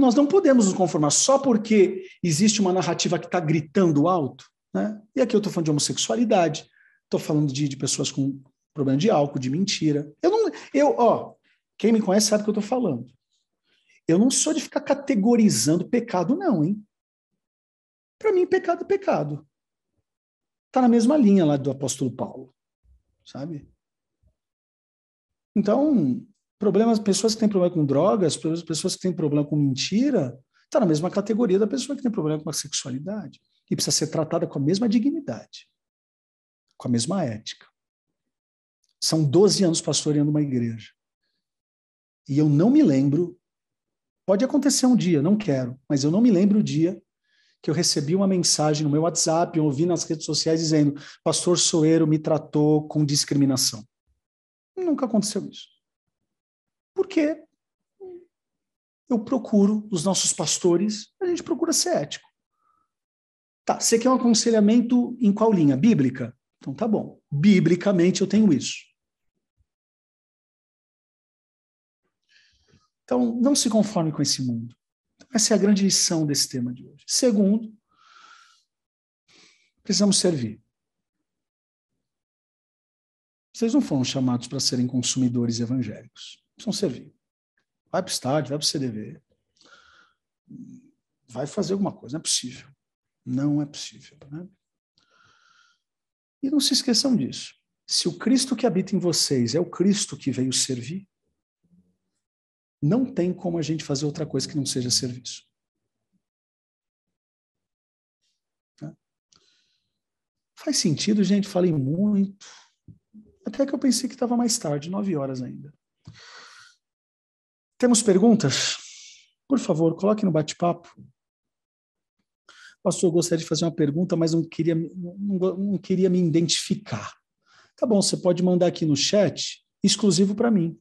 nós não podemos nos conformar só porque existe uma narrativa que está gritando alto. Né? E aqui eu estou falando de homossexualidade, estou falando de, de, pessoas com problema de álcool, de mentira. Eu não, eu, ó, quem me conhece sabe o que eu estou falando. Eu não sou de ficar categorizando pecado, não, hein? Para mim, pecado é pecado. Está na mesma linha lá do apóstolo Paulo, sabe? Então, Problemas, pessoas que têm problema com drogas, pessoas que têm problema com mentira, está na mesma categoria da pessoa que tem problema com a sexualidade. E precisa ser tratada com a mesma dignidade, com a mesma ética. São 12 anos pastoreando uma igreja. E eu não me lembro, pode acontecer um dia, não quero, mas eu não me lembro o dia que eu recebi uma mensagem no meu WhatsApp, eu ouvi nas redes sociais dizendo: Pastor Soeiro me tratou com discriminação. Nunca aconteceu isso porque eu procuro, os nossos pastores, a gente procura ser ético. Tá, você quer um aconselhamento em qual linha? Bíblica? Então tá bom. Biblicamente eu tenho isso. Então, não se conforme com esse mundo. Então, essa é a grande lição desse tema de hoje. Segundo, precisamos servir. Vocês não foram chamados para serem consumidores evangélicos precisam servir. Vai para o estádio, vai para o CDV. Vai fazer alguma coisa. Não é possível. Não é possível. Né? E não se esqueçam disso. Se o Cristo que habita em vocês é o Cristo que veio servir, não tem como a gente fazer outra coisa que não seja serviço. Né? Faz sentido, gente? Falei muito. Até que eu pensei que estava mais tarde, nove horas ainda. Temos perguntas? Por favor, coloque no bate-papo. Pastor, eu gostaria de fazer uma pergunta, mas não queria, não, não queria me identificar. Tá bom, você pode mandar aqui no chat, exclusivo para mim.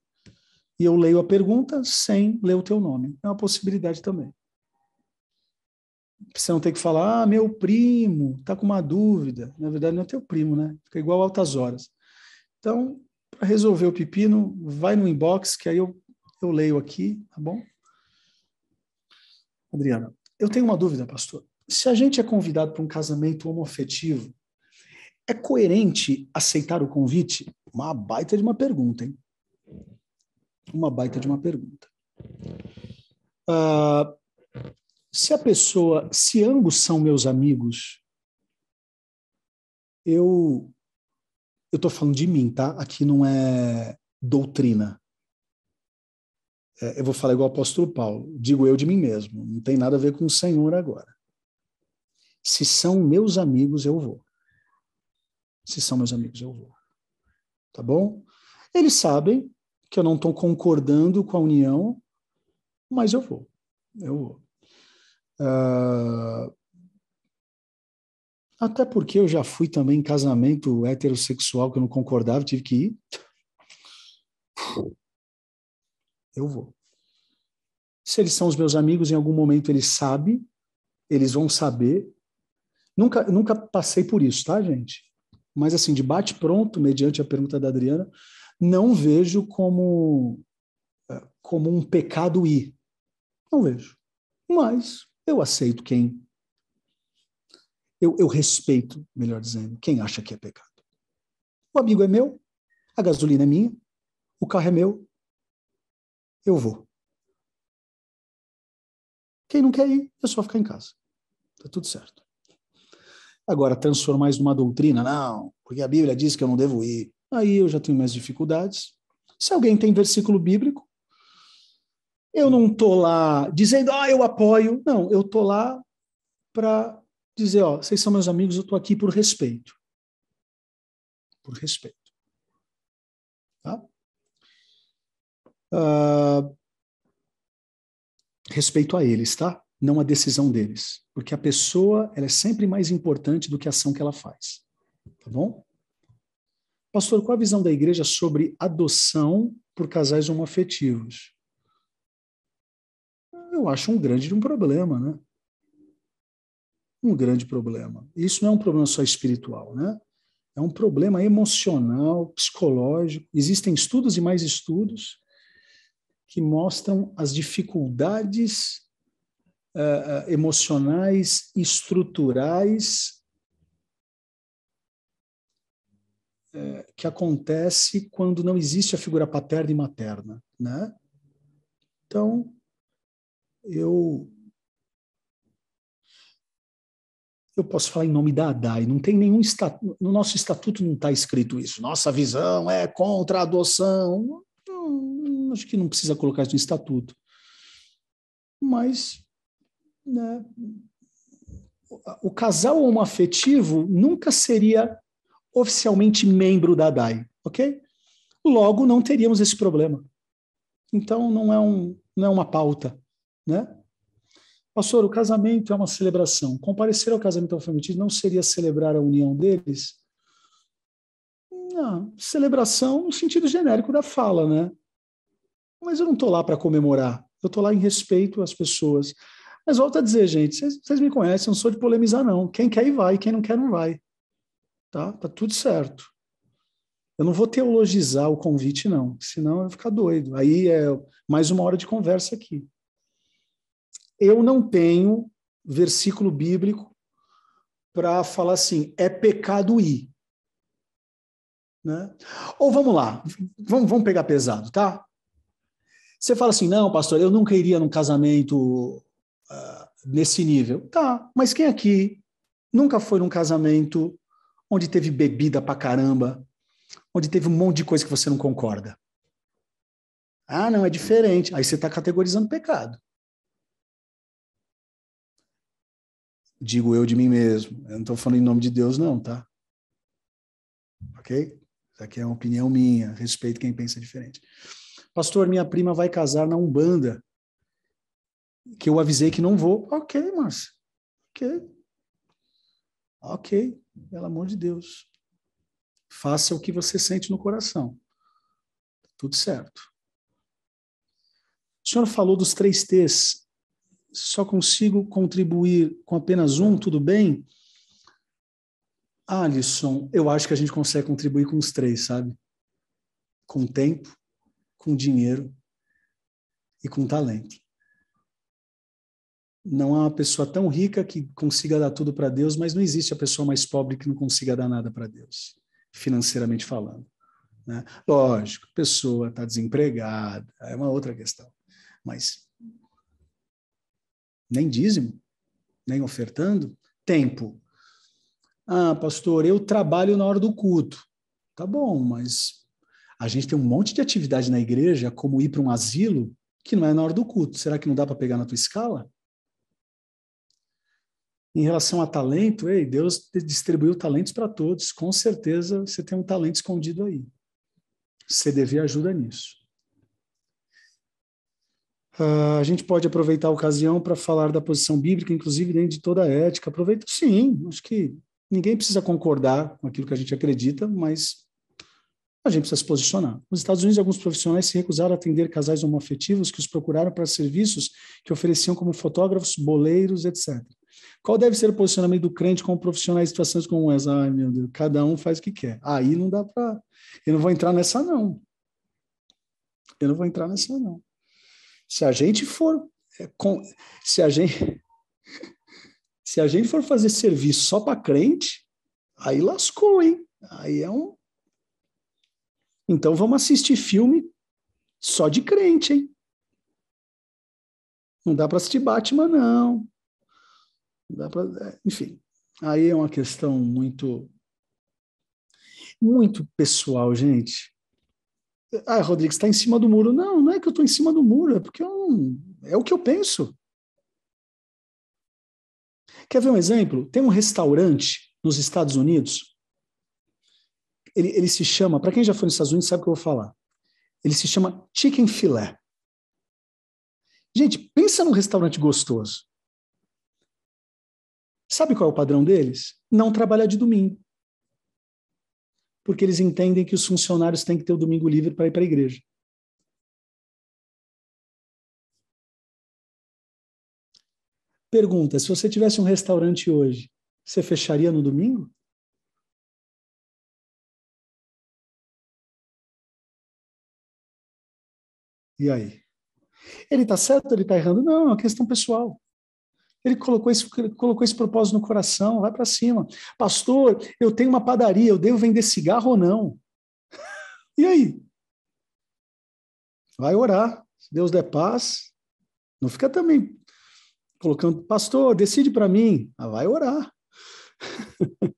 E eu leio a pergunta sem ler o teu nome. É uma possibilidade também. Você não tem que falar, ah, meu primo, está com uma dúvida. Na verdade, não é teu primo, né? Fica igual altas horas. Então, para resolver o pepino, vai no inbox, que aí eu eu leio aqui, tá bom? Adriana, eu tenho uma dúvida, pastor. Se a gente é convidado para um casamento homoafetivo, é coerente aceitar o convite? Uma baita de uma pergunta, hein? Uma baita de uma pergunta. Uh, se a pessoa, se ambos são meus amigos, eu eu tô falando de mim, tá? Aqui não é doutrina. É, eu vou falar igual o apóstolo Paulo, digo eu de mim mesmo, não tem nada a ver com o Senhor agora. Se são meus amigos, eu vou. Se são meus amigos, eu vou. Tá bom? Eles sabem que eu não estou concordando com a união, mas eu vou. Eu vou. Uh, até porque eu já fui também em casamento heterossexual que eu não concordava, tive que ir eu vou. Se eles são os meus amigos, em algum momento eles sabem, eles vão saber. Nunca, nunca passei por isso, tá, gente? Mas assim, de bate pronto, mediante a pergunta da Adriana, não vejo como é, como um pecado ir. Não vejo. Mas eu aceito quem. Eu, eu respeito, melhor dizendo, quem acha que é pecado. O amigo é meu, a gasolina é minha, o carro é meu, eu vou. Quem não quer ir, é só ficar em casa. Tá tudo certo. Agora, transformar isso numa doutrina, não, porque a Bíblia diz que eu não devo ir. Aí eu já tenho minhas dificuldades. Se alguém tem versículo bíblico, eu não tô lá dizendo, ah, eu apoio. Não, eu tô lá para dizer, ó, vocês são meus amigos, eu tô aqui por respeito. Por respeito. Ah, respeito a eles, tá? Não a decisão deles, porque a pessoa ela é sempre mais importante do que a ação que ela faz, tá bom? Pastor, qual a visão da igreja sobre adoção por casais homoafetivos? Eu acho um grande um problema, né? Um grande problema. Isso não é um problema só espiritual, né? É um problema emocional, psicológico. Existem estudos e mais estudos que mostram as dificuldades uh, emocionais, estruturais eh, que acontece quando não existe a figura paterna e materna, né? Então, eu eu posso falar em nome da ADAI, não tem nenhum estatuto, no nosso estatuto não está escrito isso. Nossa visão é contra a adoção. Não, acho que não precisa colocar isso no estatuto. Mas né, o casal homoafetivo nunca seria oficialmente membro da DAI, ok? Logo, não teríamos esse problema. Então, não é, um, não é uma pauta, né? Pastor, o casamento é uma celebração. Comparecer ao casamento alfabetizado não seria celebrar a união deles? Não, celebração no sentido genérico da fala, né? Mas eu não estou lá para comemorar, eu estou lá em respeito às pessoas. Mas volto a dizer, gente, vocês me conhecem, eu não sou de polemizar, não. Quem quer ir vai, quem não quer não vai. Tá, tá tudo certo. Eu não vou teologizar o convite, não, senão eu vou ficar doido. Aí é mais uma hora de conversa aqui. Eu não tenho versículo bíblico para falar assim, é pecado ir. Né? Ou vamos lá, vamos, vamos pegar pesado, tá? Você fala assim, não, pastor, eu nunca iria num casamento uh, nesse nível. Tá, mas quem aqui nunca foi num casamento onde teve bebida pra caramba, onde teve um monte de coisa que você não concorda? Ah, não, é diferente. Aí você está categorizando pecado. Digo eu de mim mesmo. Eu não estou falando em nome de Deus, não, tá? Ok? Isso aqui é uma opinião minha. Respeito quem pensa diferente. Pastor, minha prima vai casar na Umbanda, que eu avisei que não vou. Ok, Márcia. Ok. Ok, pelo amor de Deus. Faça o que você sente no coração. Tudo certo. O senhor falou dos três T's. Só consigo contribuir com apenas um, tudo bem? Alisson, eu acho que a gente consegue contribuir com os três, sabe? Com o tempo, com dinheiro e com talento. Não há uma pessoa tão rica que consiga dar tudo para Deus, mas não existe a pessoa mais pobre que não consiga dar nada para Deus, financeiramente falando. Né? Lógico, a pessoa está desempregada, é uma outra questão. Mas nem dízimo, nem ofertando. Tempo. Ah, pastor, eu trabalho na hora do culto. Tá bom, mas a gente tem um monte de atividade na igreja, como ir para um asilo, que não é na hora do culto. Será que não dá para pegar na tua escala? Em relação a talento, ei, Deus distribuiu talentos para todos. Com certeza você tem um talento escondido aí. Você deveria ajuda nisso. Uh, a gente pode aproveitar a ocasião para falar da posição bíblica, inclusive dentro de toda a ética. Aproveito, sim, acho que ninguém precisa concordar com aquilo que a gente acredita, mas a gente precisa se posicionar. Nos Estados Unidos, alguns profissionais se recusaram a atender casais homoafetivos que os procuraram para serviços que ofereciam como fotógrafos, boleiros, etc. Qual deve ser o posicionamento do crente com profissionais em situações como essa? Ai, meu Deus, cada um faz o que quer. Aí não dá para. Eu não vou entrar nessa, não. Eu não vou entrar nessa, não. Se a gente for. É, se a gente. Se a gente for fazer serviço só para crente, aí lascou, hein? Aí é um então vamos assistir filme só de crente, hein? Não dá para assistir Batman, não. não dá pra... É, enfim, aí é uma questão muito. Muito pessoal, gente. Ah, Rodrigues, está em cima do muro. Não, não é que eu estou em cima do muro, é porque eu, é o que eu penso. Quer ver um exemplo? Tem um restaurante nos Estados Unidos ele, ele se chama, para quem já foi nos Estados Unidos sabe o que eu vou falar. Ele se chama chicken filé. Gente, pensa num restaurante gostoso. Sabe qual é o padrão deles? Não trabalhar de domingo. Porque eles entendem que os funcionários têm que ter o domingo livre para ir para a igreja. Pergunta: se você tivesse um restaurante hoje, você fecharia no domingo? E aí? Ele está certo? Ele está errando? Não, é uma questão pessoal. Ele colocou esse, colocou esse propósito no coração, vai para cima. Pastor, eu tenho uma padaria, eu devo vender cigarro ou não? E aí? Vai orar, se Deus der paz. Não fica também colocando, pastor, decide para mim. Ah, vai orar.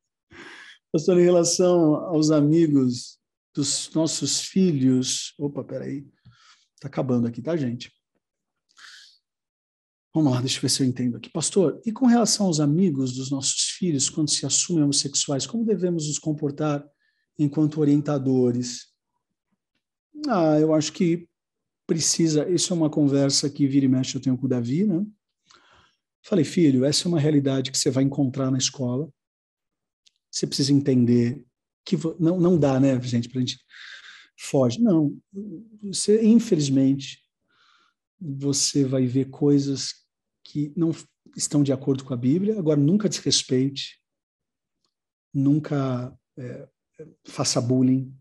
pastor, em relação aos amigos dos nossos filhos. Opa, peraí. aí Está acabando aqui, tá, gente? Vamos lá, deixa eu ver se eu entendo aqui. Pastor, e com relação aos amigos dos nossos filhos, quando se assumem homossexuais, como devemos nos comportar enquanto orientadores? Ah, eu acho que precisa. Isso é uma conversa que vira e mexe eu tenho com o Davi, né? Falei, filho, essa é uma realidade que você vai encontrar na escola. Você precisa entender que. Não, não dá, né, gente, para gente foge. Não, você, infelizmente, você vai ver coisas que não estão de acordo com a Bíblia. Agora, nunca desrespeite, nunca é, faça bullying.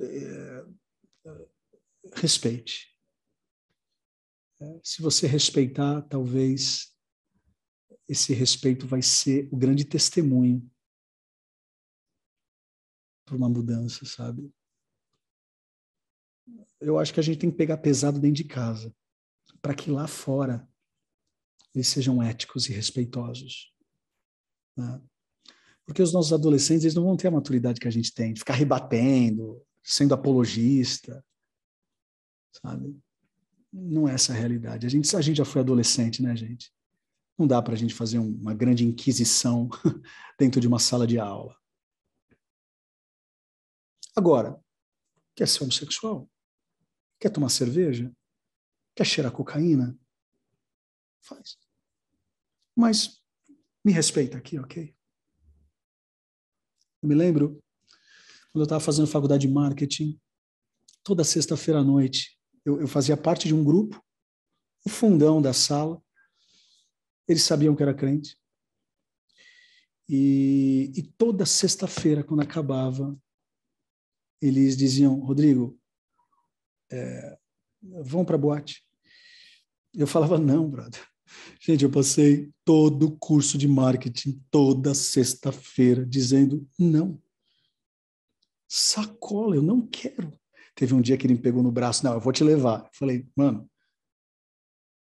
É, respeite. É, se você respeitar, talvez esse respeito vai ser o grande testemunho para uma mudança, sabe? eu acho que a gente tem que pegar pesado dentro de casa, para que lá fora eles sejam éticos e respeitosos. Né? Porque os nossos adolescentes eles não vão ter a maturidade que a gente tem, de ficar rebatendo, sendo apologista, sabe? Não é essa a realidade. A gente, a gente já foi adolescente, né, gente? Não dá para a gente fazer uma grande inquisição dentro de uma sala de aula. Agora, quer ser homossexual? Quer tomar cerveja? Quer cheirar cocaína? Faz. Mas me respeita aqui, ok? Eu me lembro, quando eu estava fazendo faculdade de marketing, toda sexta-feira à noite, eu, eu, fazia parte de um grupo, o fundão da sala, eles sabiam que era crente, e, e toda sexta-feira, quando acabava, eles diziam, Rodrigo, é, vão para boate. Eu falava, não, brother. Gente, eu passei todo o curso de marketing, toda sexta-feira, dizendo não. Sacola, eu não quero. Teve um dia que ele me pegou no braço, não, eu vou te levar. Eu falei, mano,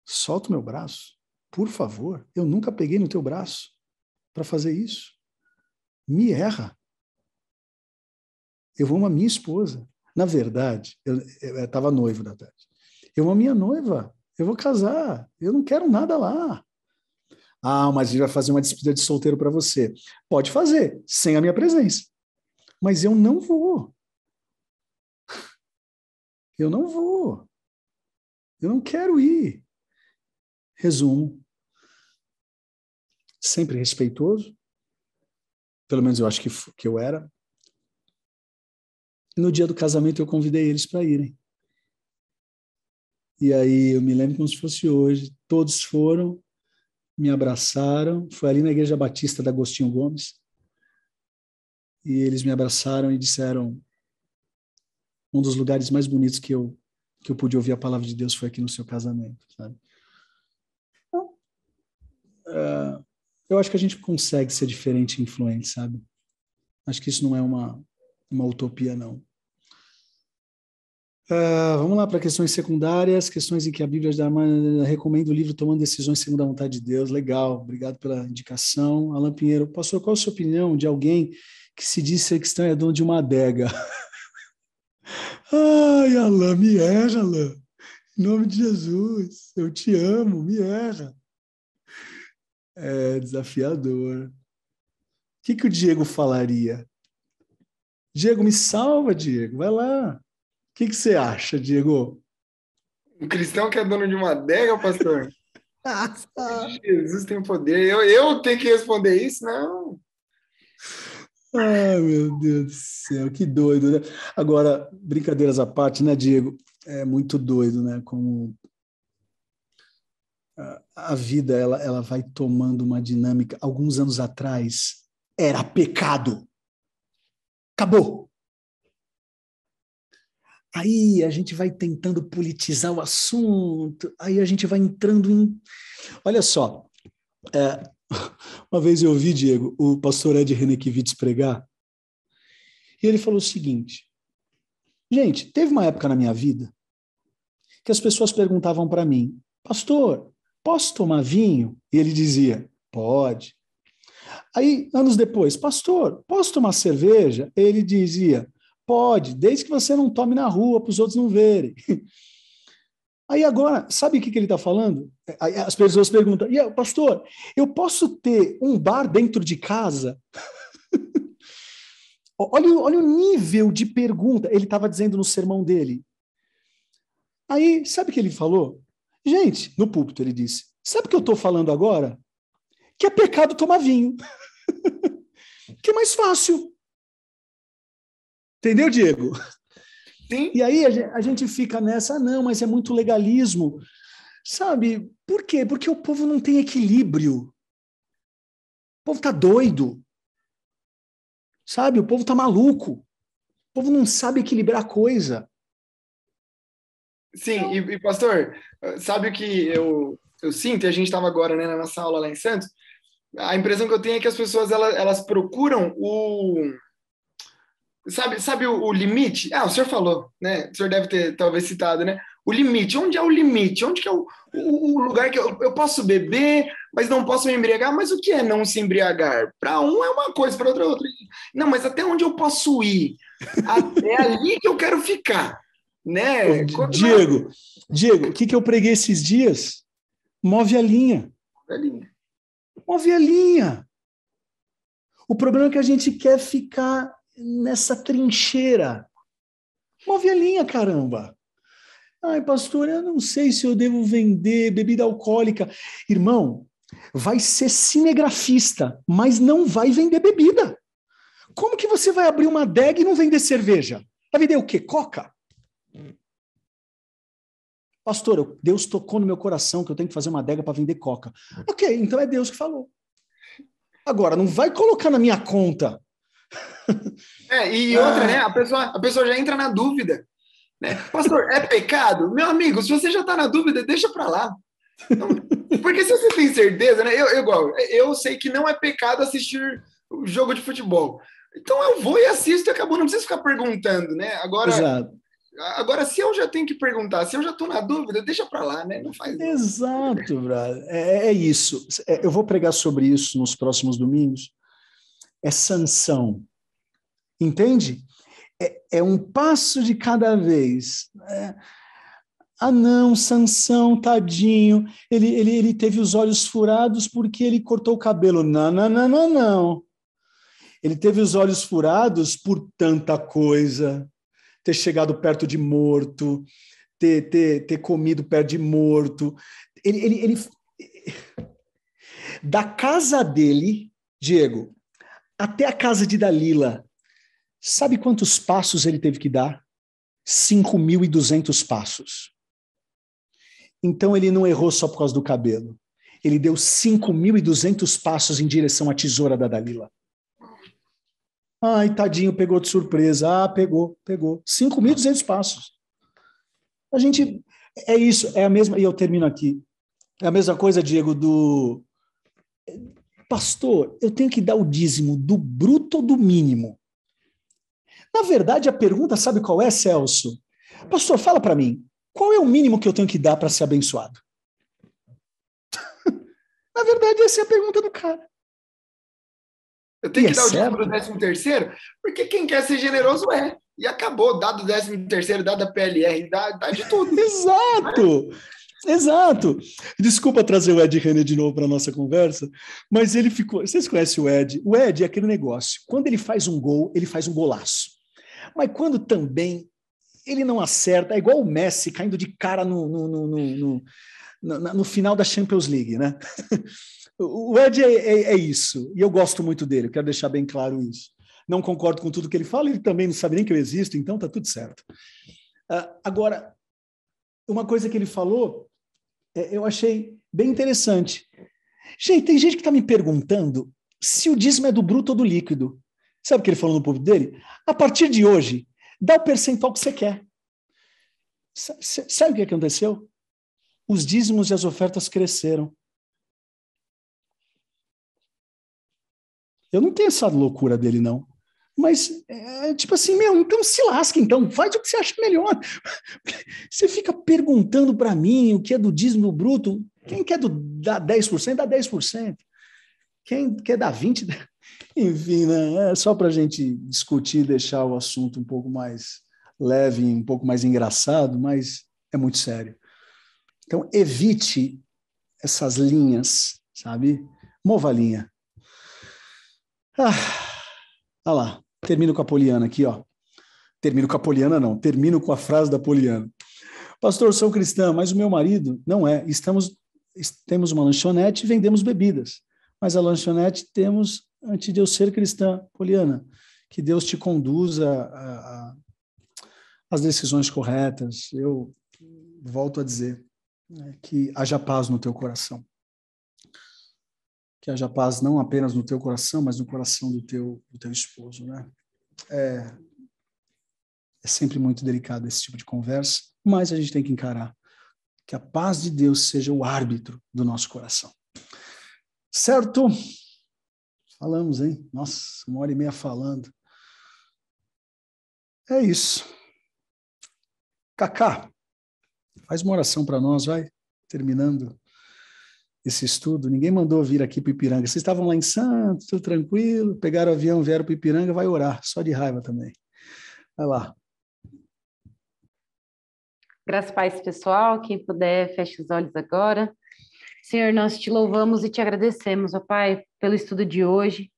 solta o meu braço, por favor. Eu nunca peguei no teu braço para fazer isso. Me erra. Eu vou a minha esposa. Na verdade, eu estava noivo da Tati. Eu amo a minha noiva, eu vou casar, eu não quero nada lá. Ah, mas a gente vai fazer uma despedida de solteiro para você. Pode fazer, sem a minha presença. Mas eu não vou. Eu não vou. Eu não quero ir. Resumo. Sempre respeitoso. Pelo menos eu acho que, que eu era no dia do casamento eu convidei eles para irem. E aí eu me lembro como se fosse hoje, todos foram, me abraçaram, foi ali na Igreja Batista da Agostinho Gomes, e eles me abraçaram e disseram, um dos lugares mais bonitos que eu que eu pude ouvir a palavra de Deus foi aqui no seu casamento, sabe? uh, eu acho que a gente consegue ser diferente e influente, sabe? Acho que isso não é uma uma utopia, não. Uh, vamos lá para questões secundárias, questões em que a Bíblia da recomenda o livro Tomando Decisões Segundo a Vontade de Deus. Legal, obrigado pela indicação. Alan Pinheiro, pastor, qual a sua opinião de alguém que se diz ser cristão e é dono de uma adega? Ai, Alain, me erra, Alain. Em nome de Jesus, eu te amo, me erra. É desafiador. O que, que o Diego falaria? Diego, me salva, Diego, vai lá. O que, que você acha, Diego? Um cristão que é dono de uma adega, pastor? Jesus tem poder. Eu, eu tenho que responder isso? Não. Ai, meu Deus do céu, que doido, né? Agora, brincadeiras à parte, né, Diego? É muito doido, né? Como a vida ela, ela vai tomando uma dinâmica. Alguns anos atrás era pecado Acabou. Aí a gente vai tentando politizar o assunto, aí a gente vai entrando em. Olha só, é, uma vez eu ouvi, Diego, o pastor Ed Renekiewicz pregar, e ele falou o seguinte: gente, teve uma época na minha vida que as pessoas perguntavam para mim, pastor, posso tomar vinho? E ele dizia, pode. Aí, anos depois, pastor, posso tomar cerveja? Ele dizia, pode, desde que você não tome na rua para os outros não verem. Aí agora, sabe o que, que ele está falando? as pessoas perguntam, e, pastor, eu posso ter um bar dentro de casa? olha, olha o nível de pergunta ele estava dizendo no sermão dele. Aí, sabe o que ele falou? Gente, no púlpito ele disse, sabe o que eu estou falando agora? que é pecado tomar vinho. que é mais fácil. Entendeu, Diego? Sim. E aí a gente fica nessa, ah, não, mas é muito legalismo. Sabe, por quê? Porque o povo não tem equilíbrio. O povo tá doido. Sabe, o povo tá maluco. O povo não sabe equilibrar coisa. Sim, então e, e pastor, sabe o que eu eu sinto, e a gente estava agora né, na nossa aula lá em Santos, a impressão que eu tenho é que as pessoas elas, elas procuram o. Sabe, sabe o, o, limite? Ah, o senhor falou, né? O senhor deve ter talvez citado, né? O limite. Onde é o limite? Onde que é o, o, o lugar que eu, eu posso beber, mas não posso me embriagar? Mas o que é não se embriagar? Para um é uma coisa, para outro é outra. Não, mas até onde eu posso ir? Até ali que eu quero ficar, né? Diego, Diego, o que, que eu preguei esses dias? Move a linha. Move a linha. Move a linha. O problema é que a gente quer ficar nessa trincheira. Move a linha, caramba. Ai, pastor, eu não sei se eu devo vender bebida alcoólica. Irmão, vai ser cinegrafista, mas não vai vender bebida. Como que você vai abrir uma deg e não vender cerveja? Vai vender o quê? Coca? Pastor, Deus tocou no meu coração que eu tenho que fazer uma adega para vender coca. Ok, então é Deus que falou. Agora, não vai colocar na minha conta. É, e outra, ah. né? A pessoa, a pessoa já entra na dúvida. Né? Pastor, é pecado? Meu amigo, se você já está na dúvida, deixa para lá. Então, porque se você tem certeza, né? Eu, eu, igual, eu sei que não é pecado assistir jogo de futebol. Então eu vou e assisto e acabou, não precisa ficar perguntando, né? Agora, Exato. Agora, se eu já tenho que perguntar, se eu já estou na dúvida, deixa para lá, né? Não faz. Exato, brother. É, é, é isso. É, eu vou pregar sobre isso nos próximos domingos. É sanção. Entende? É, é um passo de cada vez. É. Ah, não, Sansão, tadinho. Ele, ele, ele teve os olhos furados porque ele cortou o cabelo. Não, não, não, não, não. Ele teve os olhos furados por tanta coisa ter chegado perto de morto, ter, ter, ter comido perto de morto. Ele, ele, ele... Da casa dele, Diego, até a casa de Dalila, sabe quantos passos ele teve que dar? 5.200 passos. Então ele não errou só por causa do cabelo. Ele deu 5.200 passos em direção à tesoura da Dalila. Ai, tadinho, pegou de surpresa. Ah, pegou, pegou. 5.200 passos. A gente. É isso, é a mesma. E eu termino aqui. É a mesma coisa, Diego, do. Pastor, eu tenho que dar o dízimo do bruto ou do mínimo? Na verdade, a pergunta, sabe qual é, Celso? Pastor, fala para mim, qual é o mínimo que eu tenho que dar para ser abençoado? Na verdade, essa é a pergunta do cara. Eu tenho e que é dar certo? o dinheiro do décimo terceiro, porque quem quer ser generoso é. E acabou, dado o décimo terceiro, dado a PLR, dá, dá de tudo. Exato! Exato. Desculpa trazer o Ed Renner de novo para nossa conversa, mas ele ficou. Vocês conhecem o Ed? O Ed é aquele negócio. Quando ele faz um gol, ele faz um golaço. Mas quando também ele não acerta, é igual o Messi caindo de cara no, no, no, no, no final da Champions League, né? O Ed é, é, é, isso, e eu gosto muito dele, quero deixar bem claro isso. Não concordo com tudo que ele fala, ele também não sabe nem que eu existo, então tá tudo certo. Uh, agora, uma coisa que ele falou, é, eu achei bem interessante. Gente, tem gente que está me perguntando se o dízimo é do bruto ou do líquido. Sabe o que ele falou no povo dele? A partir de hoje, dá o percentual que você quer. Sabe o que aconteceu? Os dízimos e as ofertas cresceram. Eu não tenho essa loucura dele, não. Mas, é, tipo assim, meu, então se lasca, então, faz o que você acha melhor. Você fica perguntando para mim o que é do dízimo bruto. Quem quer do, dar 10%, dá 10%. Quem quer dar 20%, dá... enfim, né? É só para a gente discutir, deixar o assunto um pouco mais leve, um pouco mais engraçado, mas é muito sério. Então, evite essas linhas, sabe? Mova a linha. Ah, ah lá, termino com a Poliana aqui, ó. Termino com a Poliana, não, termino com a frase da Poliana. Pastor, sou cristã, mas o meu marido não é. Estamos, temos uma lanchonete e vendemos bebidas. Mas a lanchonete temos antes de eu ser cristã. Poliana, que Deus te conduza às decisões corretas. Eu volto a dizer né, que haja paz no teu coração que haja paz não apenas no teu coração, mas no coração do teu, do teu esposo, né? É, é sempre muito delicado esse tipo de conversa, mas a gente tem que encarar que a paz de Deus seja o árbitro do nosso coração. Certo? Falamos, hein? Nossa, uma hora e meia falando. É isso. Cacá, faz uma oração para nós, vai, terminando esse estudo, ninguém mandou vir aqui para Ipiranga. Vocês estavam lá em Santos, tudo tranquilo, pegaram o avião, vieram para Ipiranga, vai orar, só de raiva também. Vai lá. Graças Pai, pessoal, quem puder feche os olhos agora. Senhor, nós te louvamos e te agradecemos, ó Pai, pelo estudo de hoje.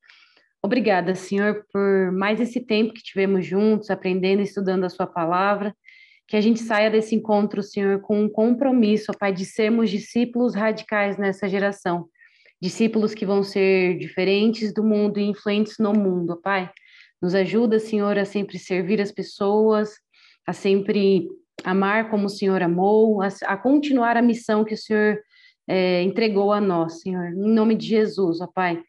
Obrigada, Senhor, por mais esse tempo que tivemos juntos, aprendendo e estudando a sua palavra que a gente saia desse encontro, Senhor, com um compromisso, ó Pai, de sermos discípulos radicais nessa geração, discípulos que vão ser diferentes do mundo e influentes no mundo, ó Pai. Nos ajuda, Senhor, a sempre servir as pessoas, a sempre amar como o Senhor amou, a, a continuar a missão que o Senhor é, entregou a nós, Senhor. Em nome de Jesus, ó Pai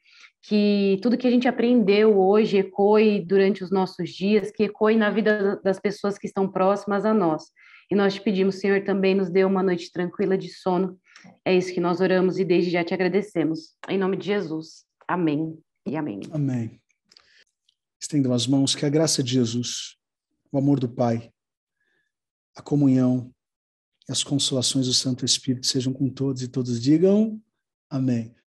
que tudo que a gente aprendeu hoje ecoe durante os nossos dias, que ecoe na vida das pessoas que estão próximas a nós. E nós te pedimos, Senhor, também nos dê uma noite tranquila de sono. É isso que nós oramos e desde já te agradecemos. Em nome de Jesus. Amém e amém. Amém. Estendam as mãos, que a graça de Jesus, o amor do Pai, a comunhão e as consolações do Santo Espírito sejam com todos e todos digam amém.